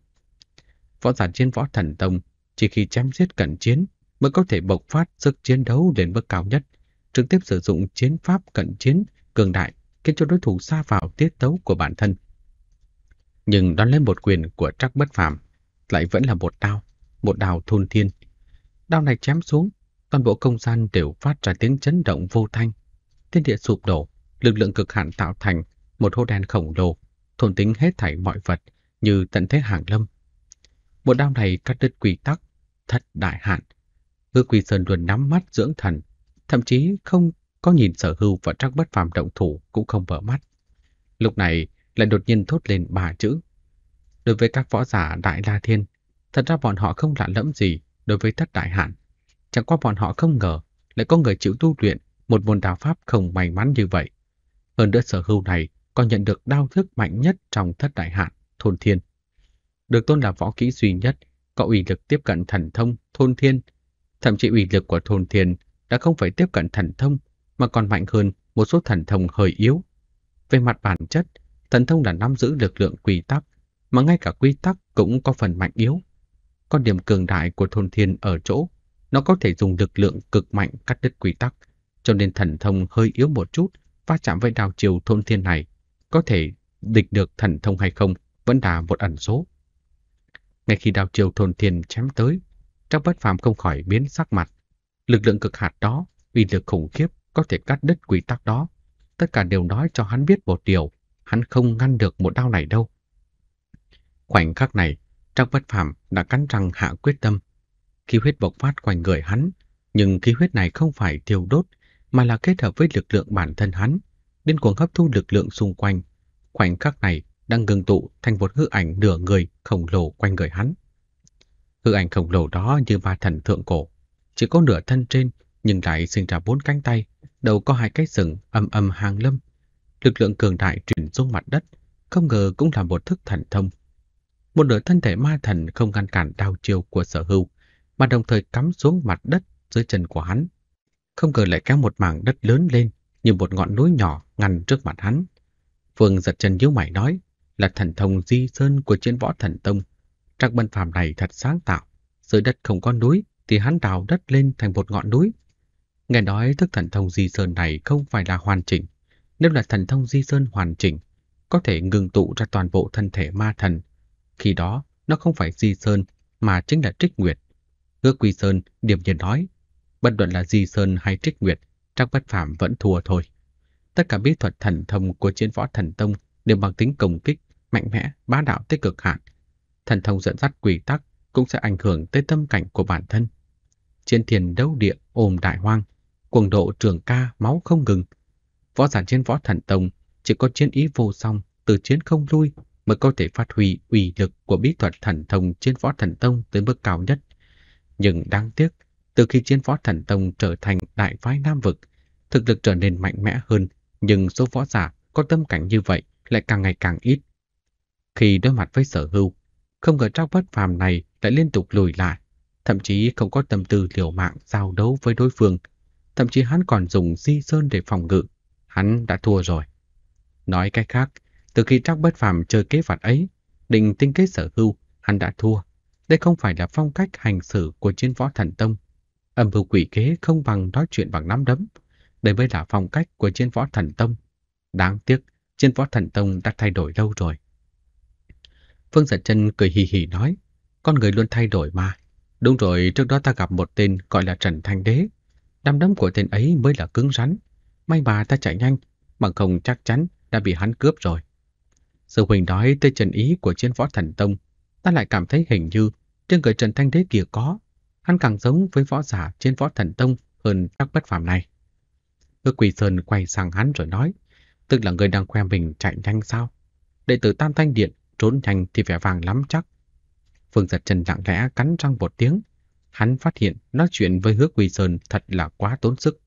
Võ giả trên võ thần tông chỉ khi chém giết cận chiến mới có thể bộc phát sức chiến đấu đến mức cao nhất, trực tiếp sử dụng chiến pháp cận chiến cường đại khiến cho đối thủ xa vào tiết tấu của bản thân. Nhưng đón lấy một quyền của trắc bất phàm, lại vẫn là một đao, một đao thôn thiên. Đao này chém xuống, toàn bộ không gian đều phát ra tiếng chấn động vô thanh. Thiên địa sụp đổ, lực lượng cực hạn tạo thành một hố đen khổng lồ, thôn tính hết thảy mọi vật như tận thế hàng lâm. Một đao này cắt đứt quy tắc, thật đại hạn. Hứa Quỳ Sơn luôn nắm mắt dưỡng thần, thậm chí không có nhìn sở hưu và trắc bất phàm động thủ cũng không mở mắt. Lúc này lại đột nhiên thốt lên ba chữ. Đối với các võ giả Đại La Thiên, thật ra bọn họ không lạ lẫm gì đối với thất đại hạn. Chẳng qua bọn họ không ngờ lại có người chịu tu luyện một môn đạo pháp không may mắn như vậy. Hơn nữa sở hưu này còn nhận được đao thức mạnh nhất trong thất đại hạn, thôn thiên. Được tôn là võ kỹ duy nhất, có ủy lực tiếp cận thần thông, thôn thiên. Thậm chí ủy lực của thôn thiên đã không phải tiếp cận thần thông mà còn mạnh hơn một số thần thông hơi yếu. Về mặt bản chất, thần thông là nắm giữ lực lượng quy tắc, mà ngay cả quy tắc cũng có phần mạnh yếu. Con điểm cường đại của thôn thiên ở chỗ, nó có thể dùng lực lượng cực mạnh cắt đứt quy tắc, cho nên thần thông hơi yếu một chút, va chạm với đào chiều thôn thiên này, có thể địch được thần thông hay không vẫn là một ẩn số. Ngay khi đào chiều thôn thiên chém tới, Trác Bất Phàm không khỏi biến sắc mặt. Lực lượng cực hạt đó, uy lực khủng khiếp, có thể cắt đứt quy tắc đó. Tất cả đều nói cho hắn biết một điều, hắn không ngăn được một đau này đâu. Khoảnh khắc này, Trác Bất Phàm đã cắn răng hạ quyết tâm. Khí huyết bộc phát quanh người hắn, nhưng khí huyết này không phải thiêu đốt, mà là kết hợp với lực lượng bản thân hắn, điên cuồng hấp thu lực lượng xung quanh. Khoảnh khắc này đang ngừng tụ thành một hư ảnh nửa người khổng lồ quanh người hắn. Hư ảnh khổng lồ đó như ma thần thượng cổ, chỉ có nửa thân trên nhưng lại sinh ra bốn cánh tay, đầu có hai cái sừng âm âm hàng lâm. Lực lượng cường đại truyền xuống mặt đất, không ngờ cũng là một thức thần thông. Một nửa thân thể ma thần không ngăn cản đào chiều của sở hưu, mà đồng thời cắm xuống mặt đất dưới chân của hắn. Không ngờ lại kéo một mảng đất lớn lên như một ngọn núi nhỏ ngăn trước mặt hắn. Phương giật chân nhíu mày nói là thần thông di sơn của chiến võ thần tông. Trác bân phàm này thật sáng tạo. Dưới đất không có núi thì hắn đào đất lên thành một ngọn núi Nghe nói thức thần thông di sơn này không phải là hoàn chỉnh. Nếu là thần thông di sơn hoàn chỉnh, có thể ngừng tụ ra toàn bộ thân thể ma thần. Khi đó, nó không phải di sơn, mà chính là trích nguyệt. Hứa Quy Sơn điểm nhiên nói, bất luận là di sơn hay trích nguyệt, Trác Bất Phàm vẫn thua thôi. Tất cả bí thuật thần thông của chiến võ thần tông đều bằng tính công kích, mạnh mẽ, bá đạo tích cực hạn. Thần thông dẫn dắt quy tắc cũng sẽ ảnh hưởng tới tâm cảnh của bản thân. Chiến thiền đấu địa ôm đại hoang, Quần độ trường ca máu không ngừng. Võ giả trên võ thần tông chỉ có chiến ý vô song, từ chiến không lui mới có thể phát huy uy lực của bí thuật thần thông trên võ thần tông tới mức cao nhất. Nhưng đáng tiếc, từ khi chiến võ thần tông trở thành đại phái nam vực, thực lực trở nên mạnh mẽ hơn, nhưng số võ giả có tâm cảnh như vậy lại càng ngày càng ít. Khi đối mặt với sở hưu, không ngờ trác bất phàm này lại liên tục lùi lại, thậm chí không có tâm tư liều mạng giao đấu với đối phương thậm chí hắn còn dùng di sơn để phòng ngự, hắn đã thua rồi. Nói cách khác, từ khi Trác Bất Phàm chơi kế phạt ấy, định tinh kế sở hưu, hắn đã thua. Đây không phải là phong cách hành xử của chiến võ thần tông. Âm mưu quỷ kế không bằng nói chuyện bằng nắm đấm. Đây mới là phong cách của chiến võ thần tông. Đáng tiếc, chiến võ thần tông đã thay đổi lâu rồi. Phương Giật Trân cười hì hì nói, con người luôn thay đổi mà. Đúng rồi, trước đó ta gặp một tên gọi là Trần Thanh Đế. Nắm đấm của tên ấy mới là cứng rắn. May mà ta chạy nhanh, bằng không chắc chắn đã bị hắn cướp rồi. Sư huynh nói tới chân ý của chiến võ thần tông, ta lại cảm thấy hình như trên người Trần Thanh Đế kia có, hắn càng giống với võ giả trên võ thần tông hơn các bất phàm này. Hứa Quỳ Sơn quay sang hắn rồi nói, tức là người đang khoe mình chạy nhanh sao? Đệ tử Tam Thanh Điện trốn nhanh thì vẻ vàng lắm chắc. Phương giật Trần lặng lẽ cắn răng một tiếng, hắn phát hiện nói chuyện với hứa Quỳ Sơn thật là quá tốn sức.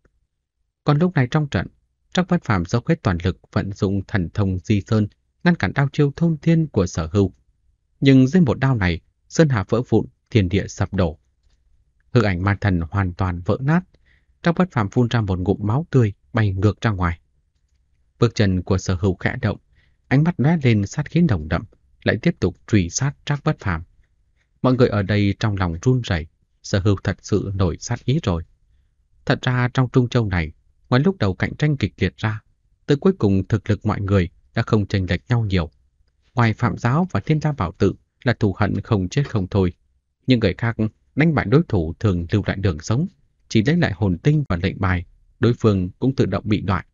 Còn lúc này trong trận, Trác Văn Phạm dốc hết toàn lực vận dụng thần thông Di Sơn ngăn cản đao chiêu thông thiên của sở hưu. Nhưng dưới một đao này, Sơn Hà vỡ vụn, thiên địa sập đổ. Hư ảnh ma thần hoàn toàn vỡ nát, Trác Văn Phạm phun ra một ngụm máu tươi bay ngược ra ngoài. Bước chân của sở hữu khẽ động, ánh mắt lóe lên sát khí nồng đậm, lại tiếp tục truy sát Trác Bất Phàm. Mọi người ở đây trong lòng run rẩy, sở hữu thật sự nổi sát ý rồi. Thật ra trong Trung Châu này, ngoài lúc đầu cạnh tranh kịch liệt ra, tới cuối cùng thực lực mọi người đã không chênh lệch nhau nhiều. Ngoài Phạm Giáo và Thiên Gia Bảo Tự là thù hận không chết không thôi, nhưng người khác đánh bại đối thủ thường lưu lại đường sống, chỉ lấy lại hồn tinh và lệnh bài, đối phương cũng tự động bị đoạn.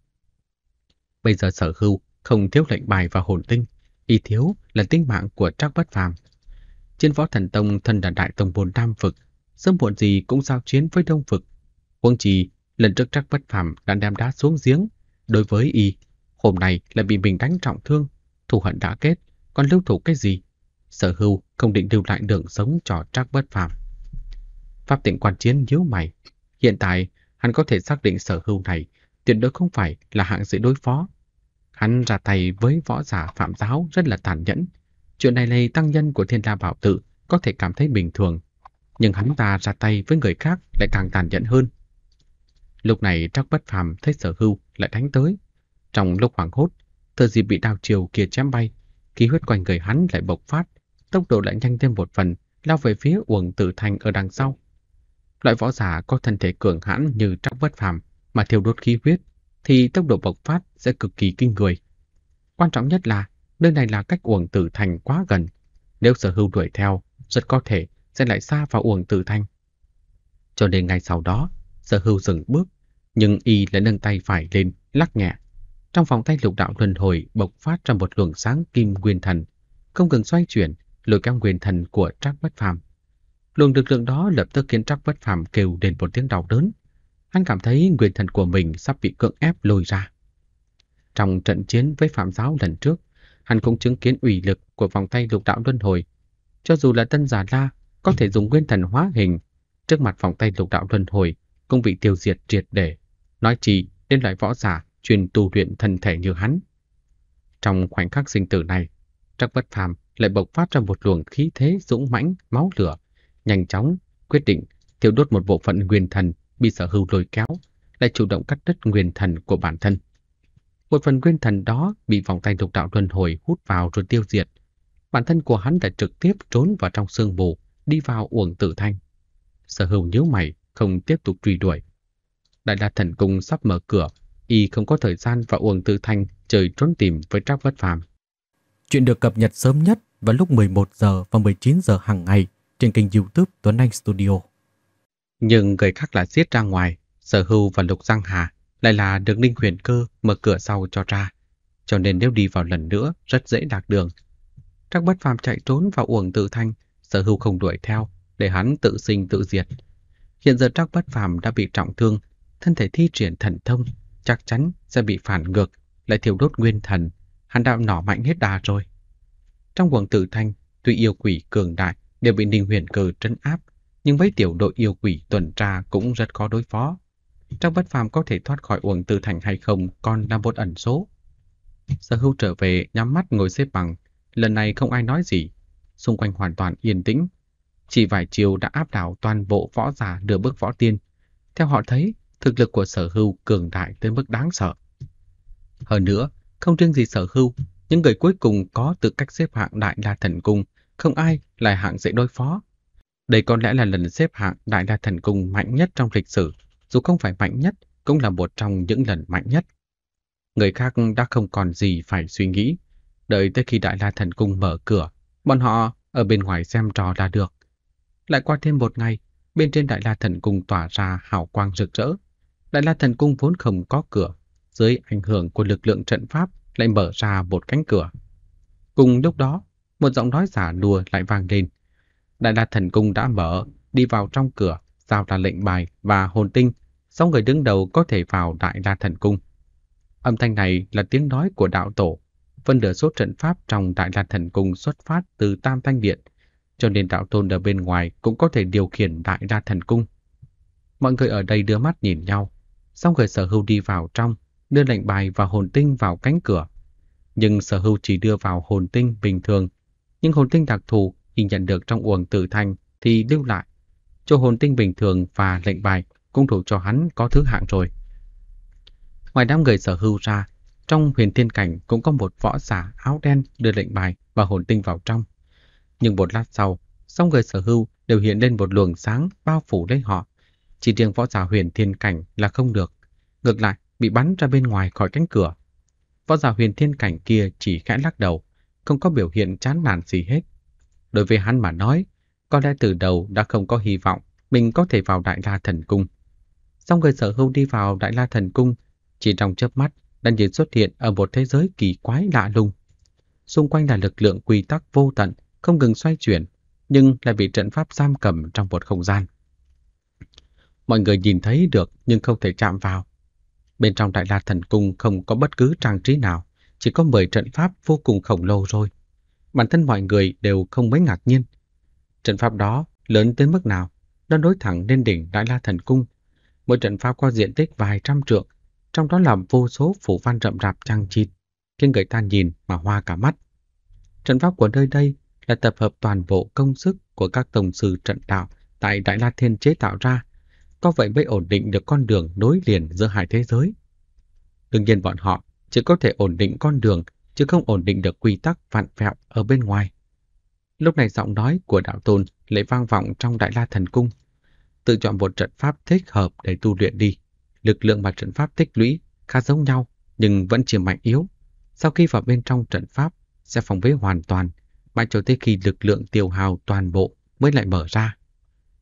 Bây giờ sở hữu không thiếu lệnh bài và hồn tinh, y thiếu là tinh mạng của Trác Bất Phàm. Trên võ thần tông thân là đại tông bồn tam vực sớm muộn gì cũng giao chiến với Đông vực Huống trì lần trước chắc bất phàm đã đem đá xuống giếng. Đối với y, hôm nay là bị mình đánh trọng thương, thù hận đã kết, còn lưu thủ cái gì? Sở hưu không định lưu lại đường sống cho trác bất phàm. Pháp tịnh quan chiến nhíu mày. Hiện tại, hắn có thể xác định sở hưu này tuyệt đối không phải là hạng dễ đối phó. Hắn ra tay với võ giả phạm giáo rất là tàn nhẫn. Chuyện này này tăng nhân của thiên la bảo tự có thể cảm thấy bình thường nhưng hắn ta ra tay với người khác lại càng tàn nhẫn hơn. Lúc này Trác Bất Phàm thấy Sở Hưu lại đánh tới, trong lúc hoảng hốt, thừa dịp bị đao chiều kia chém bay, khí huyết quanh người hắn lại bộc phát, tốc độ lại nhanh thêm một phần, lao về phía Uổng Tử Thành ở đằng sau. Loại võ giả có thân thể cường hãn như Trác Bất Phàm mà thiêu đốt khí huyết thì tốc độ bộc phát sẽ cực kỳ kinh người. Quan trọng nhất là nơi này là cách Uổng Tử Thành quá gần, nếu Sở Hưu đuổi theo, rất có thể sẽ lại xa vào uổng tử thanh. Cho nên ngay sau đó, sở hưu dừng bước, nhưng y lại nâng tay phải lên, lắc nhẹ. Trong vòng tay lục đạo luân hồi bộc phát ra một luồng sáng kim nguyên thần, không ngừng xoay chuyển, lôi kéo nguyên thần của Trác Bất Phàm. Luồng lực lượng đó lập tức khiến Trác Bất Phàm kêu lên một tiếng đau đớn. Hắn cảm thấy nguyên thần của mình sắp bị cưỡng ép lôi ra. Trong trận chiến với Phạm giáo lần trước, hắn cũng chứng kiến ủy lực của vòng tay lục đạo luân hồi. Cho dù là Tân Giả La có thể dùng nguyên thần hóa hình trước mặt vòng tay lục đạo luân hồi công vị tiêu diệt triệt để nói chỉ đến loại võ giả truyền tu luyện thân thể như hắn trong khoảnh khắc sinh tử này trắc bất phàm lại bộc phát ra một luồng khí thế dũng mãnh máu lửa nhanh chóng quyết định thiêu đốt một bộ phận nguyên thần bị sở hữu lôi kéo lại chủ động cắt đứt nguyên thần của bản thân một phần nguyên thần đó bị vòng tay lục đạo luân hồi hút vào rồi tiêu diệt bản thân của hắn đã trực tiếp trốn vào trong sương mù đi vào uổng tử thanh. Sở hữu nhớ mày, không tiếp tục truy đuổi. Đại đa thần cung sắp mở cửa, y không có thời gian vào uổng tử thanh trời trốn tìm với trác vất phàm. Chuyện được cập nhật sớm nhất vào lúc 11 giờ và 19 giờ hàng ngày trên kênh youtube Tuấn Anh Studio. Nhưng người khác lại giết ra ngoài, sở hữu và lục giang hà lại là được Ninh Huyền Cơ mở cửa sau cho ra. Cho nên nếu đi vào lần nữa rất dễ lạc đường. Trác bất phàm chạy trốn vào uổng tử thanh sở hưu không đuổi theo, để hắn tự sinh tự diệt. Hiện giờ Trác Bất Phàm đã bị trọng thương, thân thể thi triển thần thông, chắc chắn sẽ bị phản ngược, lại thiêu đốt nguyên thần, hắn đã nỏ mạnh hết đà rồi. Trong quần tử thanh, tuy yêu quỷ cường đại đều bị Ninh Huyền Cử trấn áp, nhưng với tiểu đội yêu quỷ tuần tra cũng rất khó đối phó. Trác Bất Phàm có thể thoát khỏi quần tử thành hay không còn là một ẩn số. Sở Hưu trở về nhắm mắt ngồi xếp bằng, lần này không ai nói gì, xung quanh hoàn toàn yên tĩnh. Chỉ vài chiều đã áp đảo toàn bộ võ giả đưa bước võ tiên. Theo họ thấy, thực lực của sở hưu cường đại tới mức đáng sợ. Hơn nữa, không riêng gì sở hưu, những người cuối cùng có tư cách xếp hạng đại la thần cung, không ai lại hạng dễ đối phó. Đây có lẽ là lần xếp hạng đại la thần cung mạnh nhất trong lịch sử, dù không phải mạnh nhất, cũng là một trong những lần mạnh nhất. Người khác đã không còn gì phải suy nghĩ, đợi tới khi đại la thần cung mở cửa Bọn họ ở bên ngoài xem trò là được. Lại qua thêm một ngày, bên trên Đại La Thần Cung tỏa ra hào quang rực rỡ. Đại La Thần Cung vốn không có cửa, dưới ảnh hưởng của lực lượng trận pháp lại mở ra một cánh cửa. Cùng lúc đó, một giọng nói giả đùa lại vang lên. Đại La Thần Cung đã mở, đi vào trong cửa, giao ra lệnh bài và hồn tinh, sau người đứng đầu có thể vào Đại La Thần Cung. Âm thanh này là tiếng nói của đạo tổ Phân nửa số trận pháp trong Đại La Thần Cung xuất phát từ Tam Thanh Điện, cho nên đạo tôn ở bên ngoài cũng có thể điều khiển Đại La Thần Cung. Mọi người ở đây đưa mắt nhìn nhau, xong người sở hưu đi vào trong, đưa lệnh bài và hồn tinh vào cánh cửa. Nhưng sở hưu chỉ đưa vào hồn tinh bình thường, nhưng hồn tinh đặc thù khi nhận được trong uổng tử thành thì lưu lại. Cho hồn tinh bình thường và lệnh bài cũng đủ cho hắn có thứ hạng rồi. Ngoài đám người sở hưu ra, trong huyền thiên cảnh cũng có một võ giả áo đen đưa lệnh bài và hồn tinh vào trong. Nhưng một lát sau, song người sở hưu đều hiện lên một luồng sáng bao phủ lấy họ. Chỉ riêng võ giả huyền thiên cảnh là không được. Ngược lại, bị bắn ra bên ngoài khỏi cánh cửa. Võ giả huyền thiên cảnh kia chỉ khẽ lắc đầu, không có biểu hiện chán nản gì hết. Đối với hắn mà nói, có lẽ từ đầu đã không có hy vọng mình có thể vào Đại La Thần Cung. Xong người sở hưu đi vào Đại La Thần Cung, chỉ trong chớp mắt đột nhiên xuất hiện ở một thế giới kỳ quái lạ lùng. Xung quanh là lực lượng quy tắc vô tận, không ngừng xoay chuyển, nhưng lại bị trận pháp giam cầm trong một không gian. Mọi người nhìn thấy được nhưng không thể chạm vào. Bên trong Đại La Thần Cung không có bất cứ trang trí nào, chỉ có mười trận pháp vô cùng khổng lồ rồi. Bản thân mọi người đều không mấy ngạc nhiên. Trận pháp đó lớn tới mức nào, nó nối thẳng lên đỉnh Đại La Thần Cung. Mỗi trận pháp có diện tích vài trăm trượng, trong đó là vô số phủ văn rậm rạp trang trịt, khiến người ta nhìn mà hoa cả mắt. Trận pháp của nơi đây là tập hợp toàn bộ công sức của các tổng sư trận đạo tại Đại La Thiên chế tạo ra, có vậy mới ổn định được con đường nối liền giữa hai thế giới. Đương nhiên bọn họ chỉ có thể ổn định con đường, chứ không ổn định được quy tắc vạn vẹo ở bên ngoài. Lúc này giọng nói của đạo tôn lại vang vọng trong Đại La Thần Cung. Tự chọn một trận pháp thích hợp để tu luyện đi. Lực lượng mà trận pháp tích lũy khá giống nhau nhưng vẫn chỉ mạnh yếu. Sau khi vào bên trong trận pháp sẽ phòng vệ hoàn toàn, mãi cho tới khi lực lượng tiêu hào toàn bộ mới lại mở ra.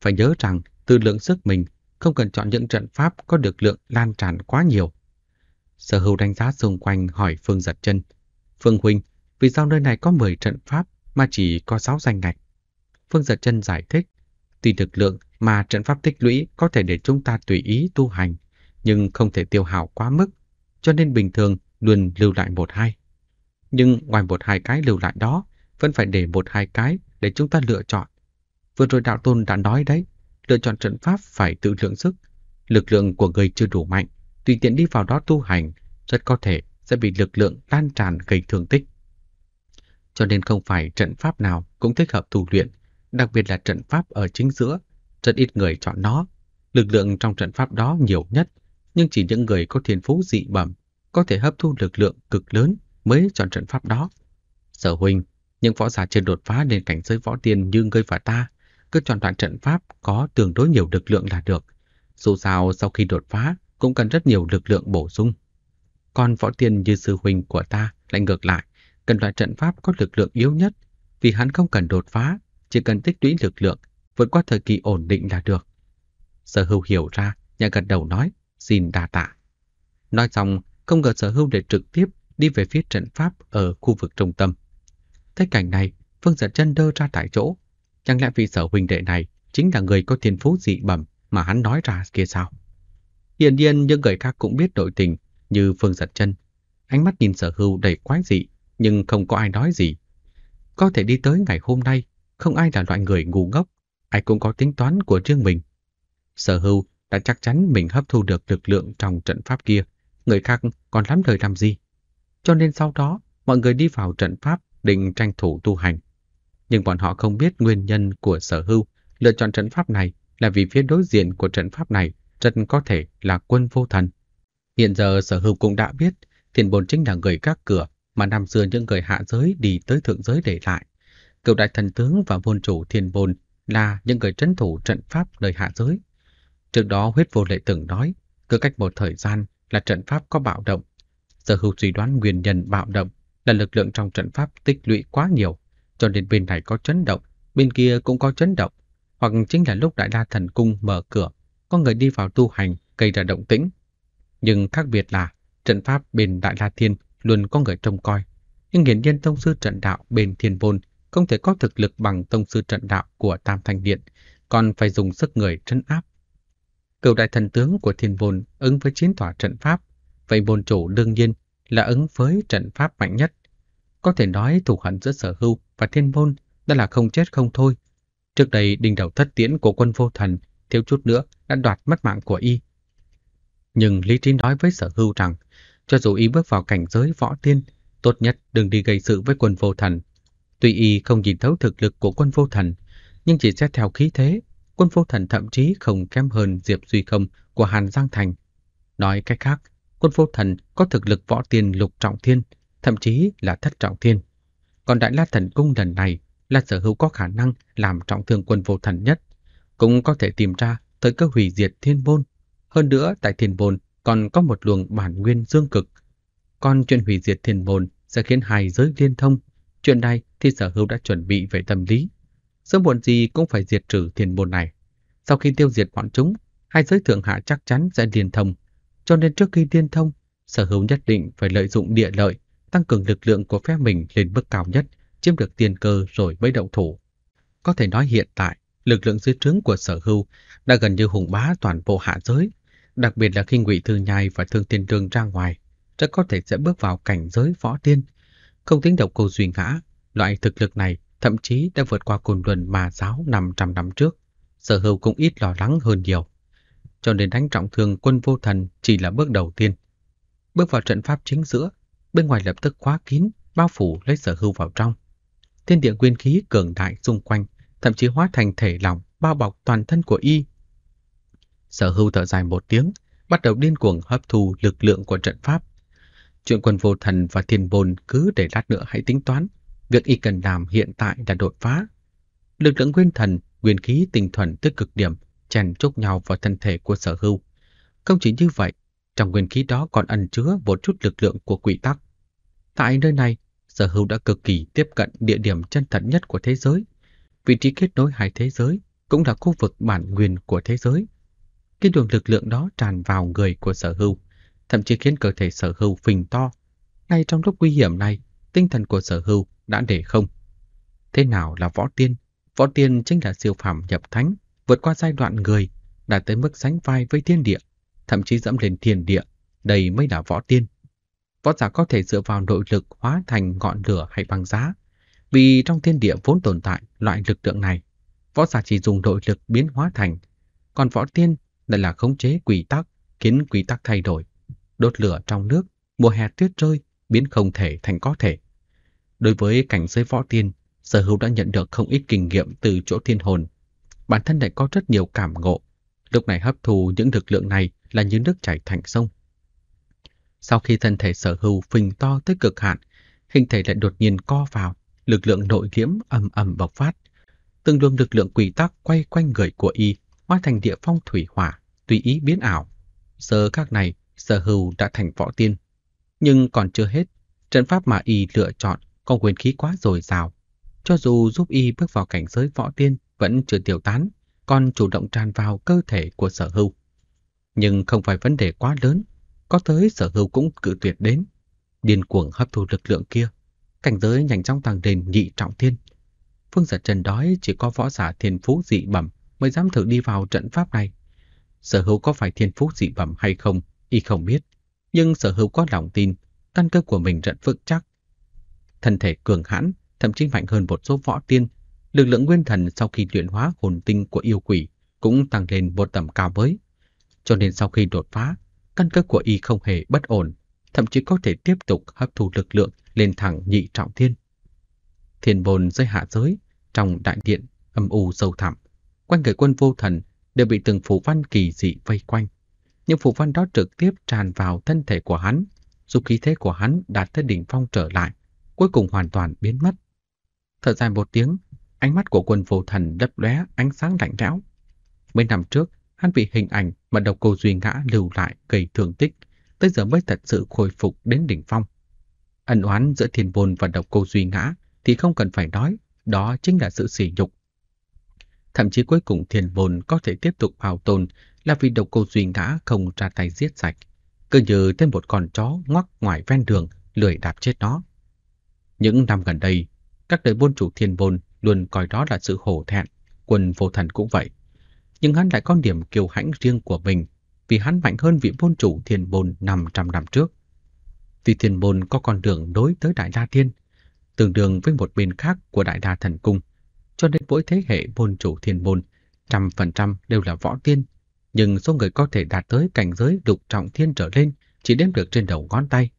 Phải nhớ rằng từ lượng sức mình không cần chọn những trận pháp có lực lượng lan tràn quá nhiều. Sở hữu đánh giá xung quanh hỏi Phương giật chân. Phương Huynh, vì sao nơi này có 10 trận pháp mà chỉ có 6 danh ngạch? Phương giật chân giải thích, tùy lực lượng mà trận pháp tích lũy có thể để chúng ta tùy ý tu hành nhưng không thể tiêu hào quá mức, cho nên bình thường luôn lưu lại một hai. Nhưng ngoài một hai cái lưu lại đó, vẫn phải để một hai cái để chúng ta lựa chọn. Vừa rồi Đạo Tôn đã nói đấy, lựa chọn trận pháp phải tự lượng sức. Lực lượng của người chưa đủ mạnh, tùy tiện đi vào đó tu hành, rất có thể sẽ bị lực lượng lan tràn gây thương tích. Cho nên không phải trận pháp nào cũng thích hợp tu luyện, đặc biệt là trận pháp ở chính giữa, rất ít người chọn nó. Lực lượng trong trận pháp đó nhiều nhất nhưng chỉ những người có thiên phú dị bẩm có thể hấp thu lực lượng cực lớn mới chọn trận pháp đó. Sở huynh, những võ giả chưa đột phá lên cảnh giới võ tiên như ngươi và ta, cứ chọn đoạn trận pháp có tương đối nhiều lực lượng là được. Dù sao sau khi đột phá cũng cần rất nhiều lực lượng bổ sung. Còn võ tiên như sư huynh của ta lại ngược lại, cần loại trận pháp có lực lượng yếu nhất, vì hắn không cần đột phá, chỉ cần tích lũy lực lượng, vượt qua thời kỳ ổn định là được. Sở hữu hiểu ra, nhà gật đầu nói, xin đa tạ. Nói xong, không ngờ sở hưu để trực tiếp đi về phía trận pháp ở khu vực trung tâm. Thấy cảnh này, Phương Giật dạ chân đơ ra tại chỗ. Chẳng lẽ vì sở huynh đệ này chính là người có thiên phú dị bẩm mà hắn nói ra kia sao? Hiển nhiên những người khác cũng biết đội tình như Phương Giật dạ chân Ánh mắt nhìn sở hưu đầy quái dị nhưng không có ai nói gì. Có thể đi tới ngày hôm nay, không ai là loại người ngu ngốc, ai cũng có tính toán của riêng mình. Sở hưu đã chắc chắn mình hấp thu được lực lượng trong trận pháp kia, người khác còn lắm lời làm gì. Cho nên sau đó, mọi người đi vào trận pháp định tranh thủ tu hành. Nhưng bọn họ không biết nguyên nhân của sở hưu lựa chọn trận pháp này là vì phía đối diện của trận pháp này rất có thể là quân vô thần. Hiện giờ sở hưu cũng đã biết thiền bồn chính là người các cửa mà năm xưa những người hạ giới đi tới thượng giới để lại. Cựu đại thần tướng và môn chủ thiền bồn là những người trấn thủ trận pháp nơi hạ giới, Trước đó huyết vô lệ từng nói, cứ cách một thời gian là trận pháp có bạo động. Sở hữu suy đoán nguyên nhân bạo động là lực lượng trong trận pháp tích lũy quá nhiều, cho nên bên này có chấn động, bên kia cũng có chấn động. Hoặc chính là lúc đại đa thần cung mở cửa, có người đi vào tu hành gây ra động tĩnh. Nhưng khác biệt là trận pháp bên đại la thiên luôn có người trông coi. Nhưng hiển nhiên tông sư trận đạo bên thiên vôn không thể có thực lực bằng tông sư trận đạo của Tam Thanh Điện, còn phải dùng sức người trấn áp Cựu đại thần tướng của thiên vôn ứng với chiến tỏa trận pháp, vậy bồn chủ đương nhiên là ứng với trận pháp mạnh nhất. Có thể nói thủ hận giữa sở hưu và thiên vôn đã là không chết không thôi. Trước đây đình đầu thất tiễn của quân vô thần thiếu chút nữa đã đoạt mất mạng của y. Nhưng Lý Trí nói với sở hưu rằng cho dù y bước vào cảnh giới võ tiên, tốt nhất đừng đi gây sự với quân vô thần. Tuy y không nhìn thấu thực lực của quân vô thần, nhưng chỉ xét theo khí thế quân vô thần thậm chí không kém hơn Diệp Duy Không của Hàn Giang Thành. Nói cách khác, quân vô thần có thực lực võ tiên lục trọng thiên, thậm chí là thất trọng thiên. Còn Đại La Thần Cung lần này là sở hữu có khả năng làm trọng thương quân vô thần nhất, cũng có thể tìm ra tới cơ hủy diệt thiên Bôn. Hơn nữa tại thiên Bôn còn có một luồng bản nguyên dương cực. Còn chuyện hủy diệt thiên Bôn sẽ khiến hai giới liên thông, chuyện này thì sở hữu đã chuẩn bị về tâm lý sớm muộn gì cũng phải diệt trừ thiên môn này. Sau khi tiêu diệt bọn chúng, hai giới thượng hạ chắc chắn sẽ liên thông. Cho nên trước khi liên thông, sở hữu nhất định phải lợi dụng địa lợi, tăng cường lực lượng của phe mình lên mức cao nhất, chiếm được tiền cơ rồi mới động thủ. Có thể nói hiện tại, lực lượng dưới trướng của sở hữu đã gần như hùng bá toàn bộ hạ giới, đặc biệt là khi ngụy Thư Nhai và Thương Tiên Đường ra ngoài, rất có thể sẽ bước vào cảnh giới võ tiên. Không tính độc cô duy ngã, loại thực lực này thậm chí đã vượt qua cồn luân mà giáo 500 năm trước, sở hữu cũng ít lo lắng hơn nhiều. Cho nên đánh trọng thương quân vô thần chỉ là bước đầu tiên. Bước vào trận pháp chính giữa, bên ngoài lập tức khóa kín, bao phủ lấy sở hữu vào trong. Thiên địa nguyên khí cường đại xung quanh, thậm chí hóa thành thể lỏng bao bọc toàn thân của y. Sở hữu thở dài một tiếng, bắt đầu điên cuồng hấp thu lực lượng của trận pháp. Chuyện quân vô thần và thiên bồn cứ để lát nữa hãy tính toán, Việc y cần làm hiện tại là đột phá. Lực lượng nguyên thần, nguyên khí tinh thuần tới cực điểm, chèn chúc nhau vào thân thể của sở hưu. Không chỉ như vậy, trong nguyên khí đó còn ẩn chứa một chút lực lượng của quỷ tắc. Tại nơi này, sở hưu đã cực kỳ tiếp cận địa điểm chân thật nhất của thế giới. Vị trí kết nối hai thế giới cũng là khu vực bản nguyên của thế giới. Cái đường lực lượng đó tràn vào người của sở hưu, thậm chí khiến cơ thể sở hưu phình to. Ngay trong lúc nguy hiểm này, tinh thần của sở hưu đã để không. Thế nào là võ tiên? Võ tiên chính là siêu phẩm nhập thánh, vượt qua giai đoạn người, đạt tới mức sánh vai với thiên địa, thậm chí dẫm lên thiên địa, đây mới là võ tiên. Võ giả có thể dựa vào nội lực hóa thành ngọn lửa hay băng giá, vì trong thiên địa vốn tồn tại loại lực lượng này, võ giả chỉ dùng nội lực biến hóa thành, còn võ tiên lại là khống chế quy tắc, khiến quy tắc thay đổi. Đốt lửa trong nước, mùa hè tuyết rơi, biến không thể thành có thể. Đối với cảnh giới võ tiên, sở hữu đã nhận được không ít kinh nghiệm từ chỗ thiên hồn. Bản thân lại có rất nhiều cảm ngộ. Lúc này hấp thù những lực lượng này là như nước chảy thành sông. Sau khi thân thể sở hữu phình to tới cực hạn, hình thể lại đột nhiên co vào, lực lượng nội liễm ầm ầm bộc phát. Từng luồng lực lượng quỷ tắc quay quanh người của y, hóa thành địa phong thủy hỏa, tùy ý biến ảo. Giờ các này, sở hữu đã thành võ tiên. Nhưng còn chưa hết, trận pháp mà y lựa chọn có quyền khí quá rồi dào. Cho dù giúp y bước vào cảnh giới võ tiên vẫn chưa tiêu tán, còn chủ động tràn vào cơ thể của sở hưu Nhưng không phải vấn đề quá lớn, có tới sở hưu cũng cự tuyệt đến. Điên cuồng hấp thu lực lượng kia, cảnh giới nhanh trong tăng đền nhị trọng thiên. Phương Giật Trần đói chỉ có võ giả thiên phú dị bẩm mới dám thử đi vào trận pháp này. Sở hữu có phải thiên phú dị bẩm hay không, y không biết. Nhưng sở hữu có lòng tin, căn cơ của mình rất vững chắc, thân thể cường hãn, thậm chí mạnh hơn một số võ tiên. Lực lượng nguyên thần sau khi luyện hóa hồn tinh của yêu quỷ cũng tăng lên một tầm cao mới. Cho nên sau khi đột phá, căn cơ của y không hề bất ổn, thậm chí có thể tiếp tục hấp thu lực lượng lên thẳng nhị trọng thiên. Thiên bồn rơi hạ giới, trong đại điện, âm u sâu thẳm, quanh người quân vô thần đều bị từng phù văn kỳ dị vây quanh. Những phù văn đó trực tiếp tràn vào thân thể của hắn, giúp khí thế của hắn đạt tới đỉnh phong trở lại cuối cùng hoàn toàn biến mất. Thở dài một tiếng, ánh mắt của quân vô thần đập lóe ánh sáng lạnh lẽo. Mấy năm trước, hắn vì hình ảnh mà độc cô Duy ngã lưu lại gây thương tích, tới giờ mới thật sự khôi phục đến đỉnh phong. Ẩn oán giữa thiên bồn và độc cô Duy ngã thì không cần phải nói, đó chính là sự sỉ nhục. Thậm chí cuối cùng thiên bồn có thể tiếp tục bảo tồn là vì độc cô Duy ngã không ra tay giết sạch, cứ như thêm một con chó ngoắc ngoài ven đường lười đạp chết nó. Những năm gần đây, các đời môn chủ thiên môn luôn coi đó là sự hổ thẹn, quân vô thần cũng vậy. Nhưng hắn lại có điểm kiêu hãnh riêng của mình vì hắn mạnh hơn vị môn chủ thiên môn 500 năm trước. Vì thiên môn có con đường đối tới Đại La Thiên, tương đương với một bên khác của Đại La Thần Cung, cho nên mỗi thế hệ môn chủ thiên môn trăm phần trăm đều là võ tiên, nhưng số người có thể đạt tới cảnh giới đục trọng thiên trở lên chỉ đếm được trên đầu ngón tay.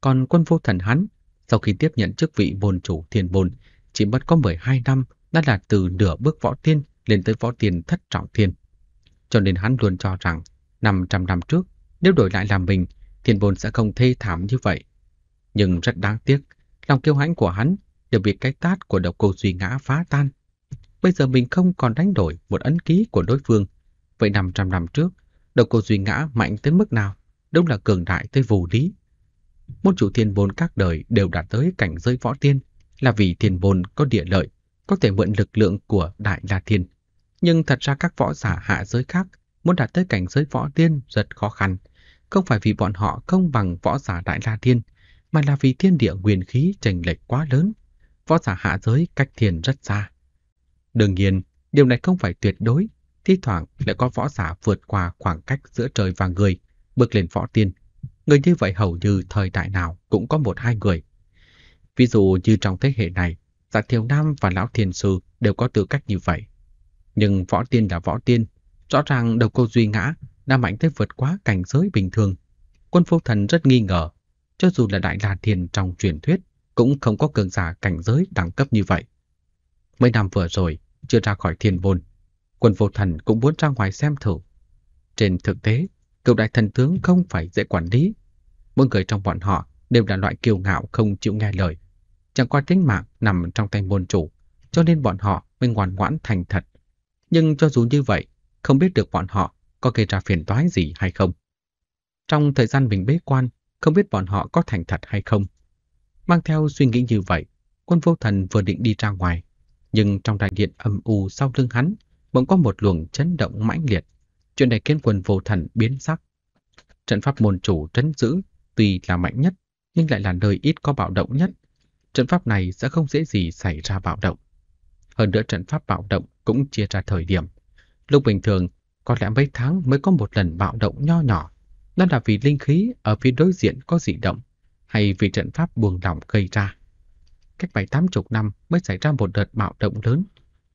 Còn quân vô thần hắn sau khi tiếp nhận chức vị bồn chủ thiên bồn, chỉ mất có 12 năm đã đạt từ nửa bước võ tiên lên tới võ tiên thất trọng thiên. Cho nên hắn luôn cho rằng 500 năm trước, nếu đổi lại làm mình, thiên bồn sẽ không thê thảm như vậy. Nhưng rất đáng tiếc, lòng kiêu hãnh của hắn đều bị cái tát của độc cô Duy Ngã phá tan. Bây giờ mình không còn đánh đổi một ấn ký của đối phương. Vậy 500 năm trước, độc cô Duy Ngã mạnh tới mức nào? Đúng là cường đại tới vô lý môn chủ thiên môn các đời đều đạt tới cảnh giới võ tiên là vì thiên môn có địa lợi, có thể mượn lực lượng của Đại La Thiên. Nhưng thật ra các võ giả hạ giới khác muốn đạt tới cảnh giới võ tiên rất khó khăn, không phải vì bọn họ không bằng võ giả Đại La Thiên, mà là vì thiên địa nguyên khí chênh lệch quá lớn, võ giả hạ giới cách thiên rất xa. Đương nhiên, điều này không phải tuyệt đối, thi thoảng lại có võ giả vượt qua khoảng cách giữa trời và người, bước lên võ tiên. Người như vậy hầu như thời đại nào cũng có một hai người. Ví dụ như trong thế hệ này, giả Thiều Nam và Lão Thiền Sư đều có tư cách như vậy. Nhưng võ tiên là võ tiên, rõ ràng Độc cô Duy Ngã đã mạnh tới vượt quá cảnh giới bình thường. Quân phu thần rất nghi ngờ, cho dù là Đại La Thiền trong truyền thuyết cũng không có cường giả cảnh giới đẳng cấp như vậy. Mấy năm vừa rồi, chưa ra khỏi thiên môn, quân Phu thần cũng muốn ra ngoài xem thử. Trên thực tế, Cửu đại thần tướng không phải dễ quản lý. Mỗi người trong bọn họ đều là loại kiêu ngạo không chịu nghe lời. Chẳng qua tính mạng nằm trong tay môn chủ, cho nên bọn họ mới ngoan ngoãn thành thật. Nhưng cho dù như vậy, không biết được bọn họ có gây ra phiền toái gì hay không. Trong thời gian mình bế quan, không biết bọn họ có thành thật hay không. Mang theo suy nghĩ như vậy, quân vô thần vừa định đi ra ngoài, nhưng trong đại điện âm u sau lưng hắn bỗng có một luồng chấn động mãnh liệt. Chuyện này khiến quần vô thần biến sắc. Trận pháp môn chủ trấn giữ tuy là mạnh nhất, nhưng lại là nơi ít có bạo động nhất. Trận pháp này sẽ không dễ gì xảy ra bạo động. Hơn nữa trận pháp bạo động cũng chia ra thời điểm. Lúc bình thường, có lẽ mấy tháng mới có một lần bạo động nho nhỏ. Đó là vì linh khí ở phía đối diện có dị động, hay vì trận pháp buồn lỏng gây ra. Cách bảy tám chục năm mới xảy ra một đợt bạo động lớn,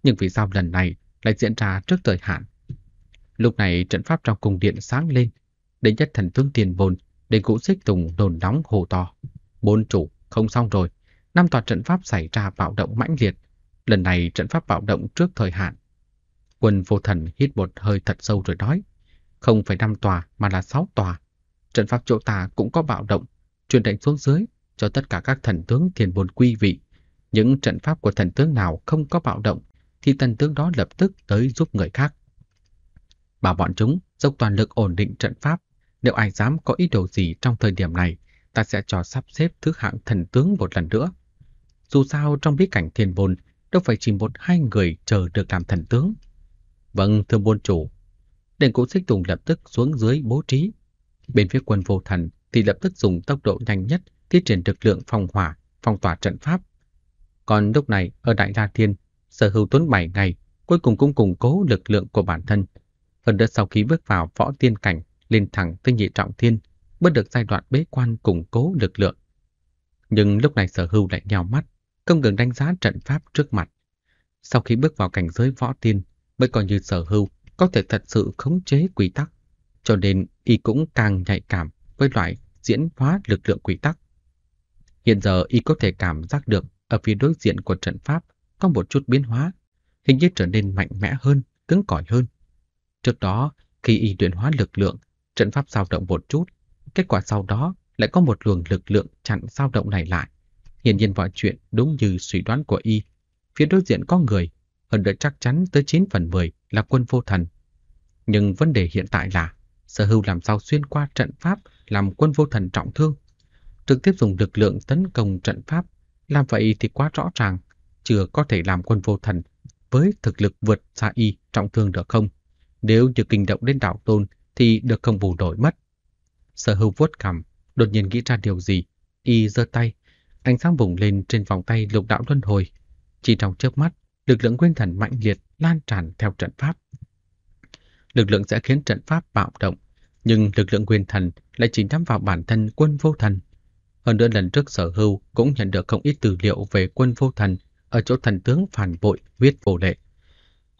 nhưng vì sao lần này lại diễn ra trước thời hạn? Lúc này trận pháp trong cung điện sáng lên, đệ nhất thần tướng tiền bồn, đệ ngũ xích tùng đồn nóng hồ to. Bốn chủ, không xong rồi, năm tòa trận pháp xảy ra bạo động mãnh liệt. Lần này trận pháp bạo động trước thời hạn. Quân vô thần hít một hơi thật sâu rồi nói, không phải năm tòa mà là sáu tòa. Trận pháp chỗ ta cũng có bạo động, truyền đánh xuống dưới cho tất cả các thần tướng tiền bồn quy vị. Những trận pháp của thần tướng nào không có bạo động thì thần tướng đó lập tức tới giúp người khác. Bảo bọn chúng dốc toàn lực ổn định trận pháp. Nếu ai dám có ý đồ gì trong thời điểm này, ta sẽ cho sắp xếp thứ hạng thần tướng một lần nữa. Dù sao trong bí cảnh thiên bồn, đâu phải chỉ một hai người chờ được làm thần tướng. Vâng, thưa môn chủ. Đền cụ xích tùng lập tức xuống dưới bố trí. Bên phía quân vô thần thì lập tức dùng tốc độ nhanh nhất tiết triển lực lượng phong hỏa, phong tỏa trận pháp. Còn lúc này ở Đại La Thiên, sở hữu tuấn bảy ngày, cuối cùng cũng củng cố lực lượng của bản thân hơn nữa sau khi bước vào võ tiên cảnh, lên thẳng tới nhị trọng thiên, bớt được giai đoạn bế quan củng cố lực lượng. Nhưng lúc này sở hưu lại nhào mắt, không ngừng đánh giá trận pháp trước mặt. Sau khi bước vào cảnh giới võ tiên, mới còn như sở hưu có thể thật sự khống chế quy tắc, cho nên y cũng càng nhạy cảm với loại diễn hóa lực lượng quy tắc. Hiện giờ y có thể cảm giác được ở phía đối diện của trận pháp có một chút biến hóa, hình như trở nên mạnh mẽ hơn, cứng cỏi hơn. Trước đó, khi y luyện hóa lực lượng, trận pháp dao động một chút, kết quả sau đó lại có một luồng lực lượng chặn dao động này lại. Hiển nhiên mọi chuyện đúng như suy đoán của y. Phía đối diện có người, hơn nữa chắc chắn tới 9 phần 10 là quân vô thần. Nhưng vấn đề hiện tại là sở hữu làm sao xuyên qua trận pháp làm quân vô thần trọng thương. Trực tiếp dùng lực lượng tấn công trận pháp, làm vậy thì quá rõ ràng, chưa có thể làm quân vô thần với thực lực vượt xa y trọng thương được không. Nếu như kinh động đến đạo tôn thì được không vụ đổi mất. Sở Hưu vuốt cằm, đột nhiên nghĩ ra điều gì. Y giơ tay, ánh sáng vùng lên trên vòng tay lục đạo luân hồi. Chỉ trong chớp mắt, lực lượng nguyên thần mạnh liệt lan tràn theo trận pháp. Lực lượng sẽ khiến trận pháp bạo động, nhưng lực lượng nguyên thần lại chỉ nhắm vào bản thân quân vô thần. Hơn nữa lần trước sở Hưu cũng nhận được không ít tư liệu về quân vô thần ở chỗ thần tướng phản bội viết vô lệ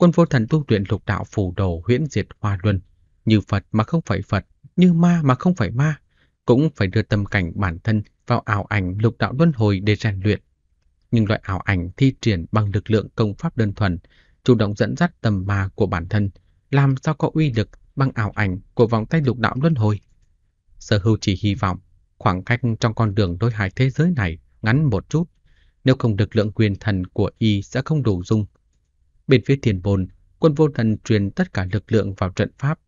quân vô thần tu luyện lục đạo phù đồ huyễn diệt hòa luân, như Phật mà không phải Phật, như ma mà không phải ma, cũng phải đưa tâm cảnh bản thân vào ảo ảnh lục đạo luân hồi để rèn luyện. Nhưng loại ảo ảnh thi triển bằng lực lượng công pháp đơn thuần, chủ động dẫn dắt tầm ma của bản thân, làm sao có uy lực bằng ảo ảnh của vòng tay lục đạo luân hồi. Sở hữu chỉ hy vọng khoảng cách trong con đường đối hải thế giới này ngắn một chút, nếu không lực lượng quyền thần của y sẽ không đủ dung Bên phía tiền bồn, quân vô thần truyền tất cả lực lượng vào trận pháp.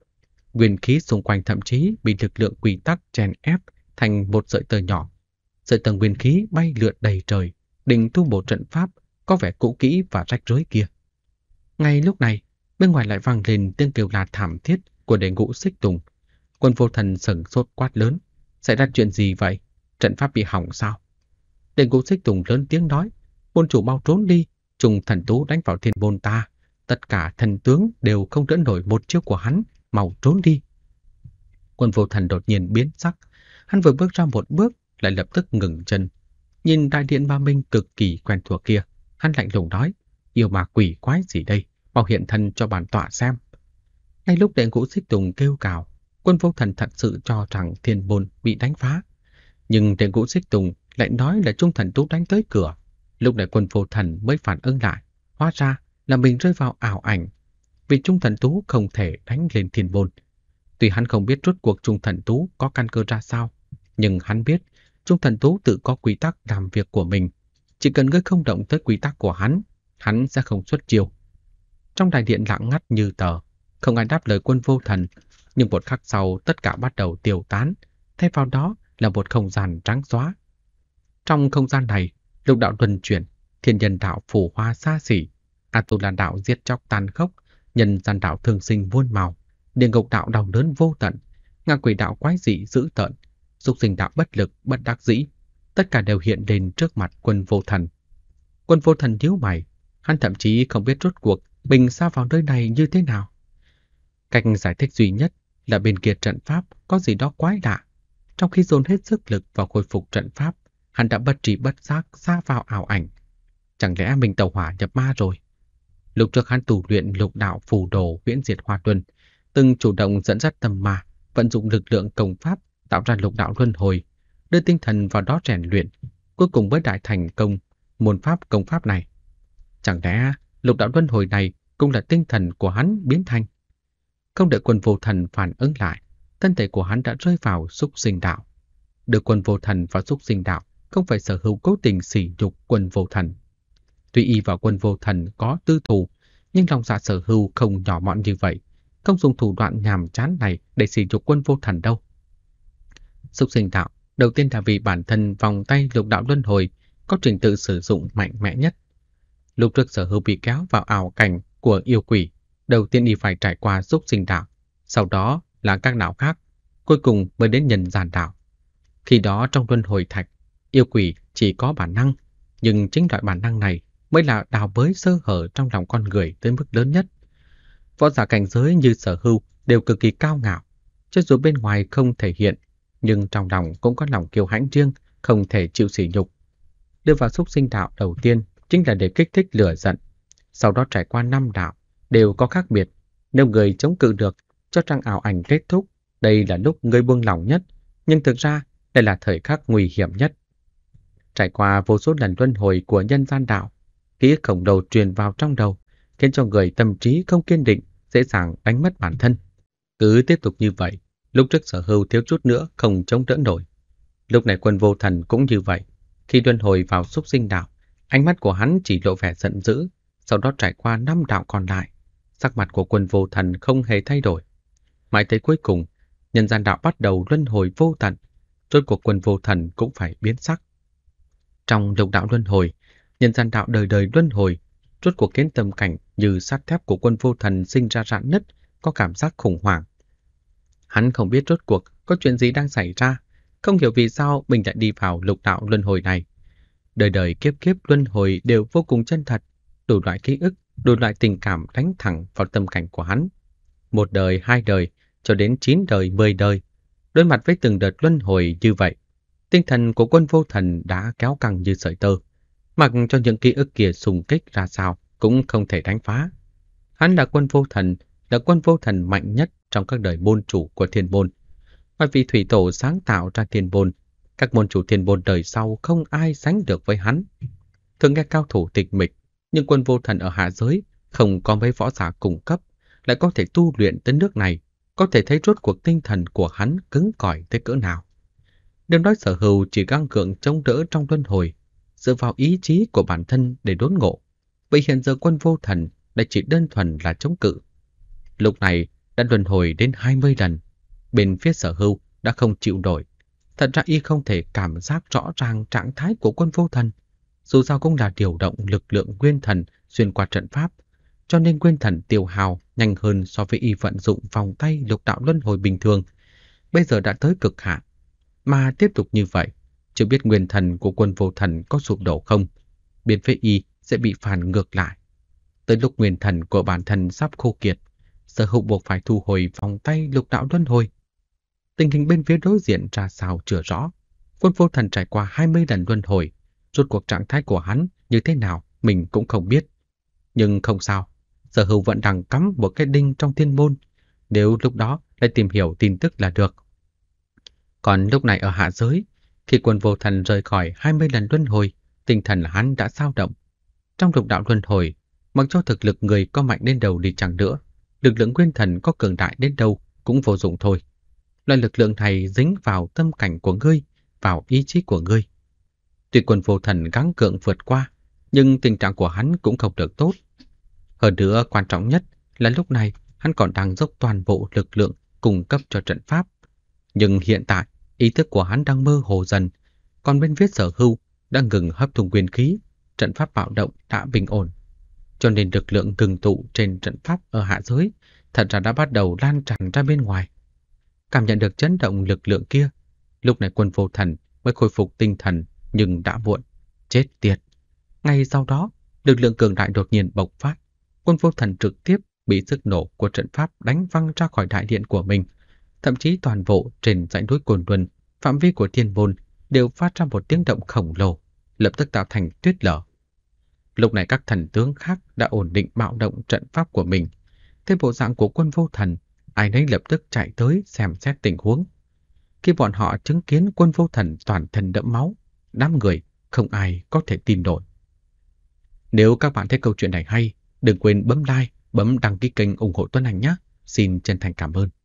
Nguyên khí xung quanh thậm chí bị lực lượng quy tắc chèn ép thành một sợi tơ nhỏ. Sợi tầng nguyên khí bay lượn đầy trời, định thu bộ trận pháp có vẻ cũ kỹ và rách rưới kia. Ngay lúc này, bên ngoài lại vang lên tiếng kêu la thảm thiết của đệ ngũ xích tùng. Quân vô thần sửng sốt quát lớn. Xảy ra chuyện gì vậy? Trận pháp bị hỏng sao? Đệ ngũ xích tùng lớn tiếng nói. Môn chủ mau trốn đi, trùng thần tú đánh vào thiên môn ta, tất cả thần tướng đều không đỡ nổi một chiêu của hắn, mau trốn đi. Quân vô thần đột nhiên biến sắc, hắn vừa bước ra một bước lại lập tức ngừng chân. Nhìn đại điện ba minh cực kỳ quen thuộc kia, hắn lạnh lùng nói, yêu mà quỷ quái gì đây, mau hiện thân cho bản tọa xem. Ngay lúc đệ ngũ xích tùng kêu cào, quân vô thần thật sự cho rằng thiên môn bị đánh phá. Nhưng đệ ngũ xích tùng lại nói là trung thần tú đánh tới cửa, Lúc này quân vô thần mới phản ứng lại, hóa ra là mình rơi vào ảo ảnh, vì trung thần tú không thể đánh lên thiên môn. Tuy hắn không biết rốt cuộc trung thần tú có căn cơ ra sao, nhưng hắn biết trung thần tú tự có quy tắc làm việc của mình. Chỉ cần ngươi không động tới quy tắc của hắn, hắn sẽ không xuất chiêu. Trong đại điện lặng ngắt như tờ, không ai đáp lời quân vô thần, nhưng một khắc sau tất cả bắt đầu tiêu tán, thay vào đó là một không gian trắng xóa. Trong không gian này Lục đạo tuần chuyển, thiên nhân đạo phù hoa xa xỉ, Atula đạo giết chóc tàn khốc, nhân gian đạo thường sinh muôn màu, địa ngục đạo đau đớn vô tận, ngạ quỷ đạo quái dị dữ tợn, dục sinh đạo bất lực, bất đắc dĩ, tất cả đều hiện lên trước mặt quân vô thần. Quân vô thần thiếu mày, hắn thậm chí không biết rốt cuộc mình sao vào nơi này như thế nào. Cách giải thích duy nhất là bên kia trận pháp có gì đó quái lạ, trong khi dồn hết sức lực vào khôi phục trận pháp, hắn đã bất trí bất giác xa vào ảo ảnh. Chẳng lẽ mình tàu hỏa nhập ma rồi? Lúc trước hắn tù luyện lục đạo phù đồ viễn diệt hoa tuần, từng chủ động dẫn dắt tâm ma, vận dụng lực lượng công pháp tạo ra lục đạo luân hồi, đưa tinh thần vào đó rèn luyện, cuối cùng mới đại thành công môn pháp công pháp này. Chẳng lẽ lục đạo luân hồi này cũng là tinh thần của hắn biến thành? Không đợi quần vô thần phản ứng lại, thân thể của hắn đã rơi vào xúc sinh đạo. Được quần vô thần và xúc sinh đạo không phải sở hữu cố tình sỉ nhục quân vô thần. Tuy y và quân vô thần có tư thù, nhưng lòng dạ sở hữu không nhỏ mọn như vậy, không dùng thủ đoạn nhàm chán này để sỉ nhục quân vô thần đâu. Súc sinh đạo, đầu tiên là vì bản thân vòng tay lục đạo luân hồi có trình tự sử dụng mạnh mẽ nhất. Lục trước sở hữu bị kéo vào ảo cảnh của yêu quỷ, đầu tiên y phải trải qua xúc sinh đạo, sau đó là các đạo khác, cuối cùng mới đến nhân gian đạo. Khi đó trong luân hồi thạch Yêu quỷ chỉ có bản năng, nhưng chính loại bản năng này mới là đào bới sơ hở trong lòng con người tới mức lớn nhất. Võ giả cảnh giới như sở hưu đều cực kỳ cao ngạo, cho dù bên ngoài không thể hiện, nhưng trong lòng cũng có lòng kiêu hãnh riêng, không thể chịu sỉ nhục. Đưa vào xúc sinh đạo đầu tiên chính là để kích thích lửa giận. Sau đó trải qua năm đạo đều có khác biệt. Nếu người chống cự được cho trang ảo ảnh kết thúc, đây là lúc người buông lỏng nhất, nhưng thực ra đây là thời khắc nguy hiểm nhất. Trải qua vô số lần luân hồi của nhân gian đạo, ký ức khổng đầu truyền vào trong đầu, khiến cho người tâm trí không kiên định, dễ dàng đánh mất bản thân. Cứ tiếp tục như vậy, lúc trước sở hữu thiếu chút nữa không chống đỡ nổi. Lúc này quân vô thần cũng như vậy. Khi luân hồi vào xúc sinh đạo, ánh mắt của hắn chỉ lộ vẻ giận dữ, sau đó trải qua năm đạo còn lại. Sắc mặt của quân vô thần không hề thay đổi. Mãi tới cuối cùng, nhân gian đạo bắt đầu luân hồi vô tận, rốt cuộc quân vô thần cũng phải biến sắc. Trong lục đạo luân hồi, nhân gian đạo đời đời luân hồi, rốt cuộc kiến tâm cảnh như sắt thép của quân vô thần sinh ra rạn nứt, có cảm giác khủng hoảng. Hắn không biết rốt cuộc có chuyện gì đang xảy ra, không hiểu vì sao mình lại đi vào lục đạo luân hồi này. Đời đời kiếp kiếp luân hồi đều vô cùng chân thật, đủ loại ký ức, đủ loại tình cảm đánh thẳng vào tâm cảnh của hắn. Một đời, hai đời, cho đến chín đời, mười đời. Đối mặt với từng đợt luân hồi như vậy, tinh thần của quân vô thần đã kéo căng như sợi tơ. Mặc cho những ký ức kia sùng kích ra sao cũng không thể đánh phá. Hắn là quân vô thần, là quân vô thần mạnh nhất trong các đời môn chủ của thiên môn. Bởi vì thủy tổ sáng tạo ra thiên môn, các môn chủ thiên môn đời sau không ai sánh được với hắn. Thường nghe cao thủ tịch mịch, nhưng quân vô thần ở hạ giới không có mấy võ giả cung cấp, lại có thể tu luyện tới nước này, có thể thấy rốt cuộc tinh thần của hắn cứng cỏi tới cỡ nào. Đêm nói sở hữu chỉ găng gượng chống đỡ trong luân hồi, dựa vào ý chí của bản thân để đốn ngộ. Vậy hiện giờ quân vô thần đã chỉ đơn thuần là chống cự. Lúc này đã luân hồi đến 20 lần. Bên phía sở hữu đã không chịu đổi. Thật ra y không thể cảm giác rõ ràng trạng thái của quân vô thần. Dù sao cũng là điều động lực lượng nguyên thần xuyên qua trận pháp, cho nên nguyên thần tiêu hào nhanh hơn so với y vận dụng vòng tay lục đạo luân hồi bình thường. Bây giờ đã tới cực hạn, mà tiếp tục như vậy, chưa biết nguyên thần của quân vô thần có sụp đổ không, biến phế y sẽ bị phản ngược lại. Tới lúc nguyên thần của bản thân sắp khô kiệt, sở hữu buộc phải thu hồi vòng tay lục đạo luân hồi. Tình hình bên phía đối diện ra sao chưa rõ. Quân vô thần trải qua 20 lần luân hồi, rốt cuộc trạng thái của hắn như thế nào mình cũng không biết. Nhưng không sao, sở hữu vẫn đang cắm một cái đinh trong thiên môn. Nếu lúc đó lại tìm hiểu tin tức là được. Còn lúc này ở hạ giới, khi quân vô thần rời khỏi 20 lần luân hồi, tinh thần hắn đã sao động. Trong lục đạo luân hồi, mặc cho thực lực người có mạnh đến đầu đi chẳng nữa, lực lượng nguyên thần có cường đại đến đâu cũng vô dụng thôi. Loại lực lượng này dính vào tâm cảnh của ngươi, vào ý chí của ngươi. Tuy quân vô thần gắng cường vượt qua, nhưng tình trạng của hắn cũng không được tốt. Hơn nữa quan trọng nhất là lúc này hắn còn đang dốc toàn bộ lực lượng cung cấp cho trận pháp. Nhưng hiện tại, ý thức của hắn đang mơ hồ dần, còn bên viết sở hưu đang ngừng hấp thụ nguyên khí, trận pháp bạo động đã bình ổn. Cho nên lực lượng ngừng tụ trên trận pháp ở hạ giới thật ra đã bắt đầu lan tràn ra bên ngoài. Cảm nhận được chấn động lực lượng kia, lúc này quân vô thần mới khôi phục tinh thần nhưng đã muộn, chết tiệt. Ngay sau đó, lực lượng cường đại đột nhiên bộc phát, quân vô thần trực tiếp bị sức nổ của trận pháp đánh văng ra khỏi đại điện của mình thậm chí toàn bộ trên dãy núi Cồn Luân, phạm vi của thiên môn đều phát ra một tiếng động khổng lồ, lập tức tạo thành tuyết lở. Lúc này các thần tướng khác đã ổn định bạo động trận pháp của mình. Thế bộ dạng của quân vô thần, ai nấy lập tức chạy tới xem xét tình huống. Khi bọn họ chứng kiến quân vô thần toàn thân đẫm máu, đám người không ai có thể tin nổi. Nếu các bạn thấy câu chuyện này hay, đừng quên bấm like, bấm đăng ký kênh ủng hộ Tuấn Anh nhé. Xin chân thành cảm ơn.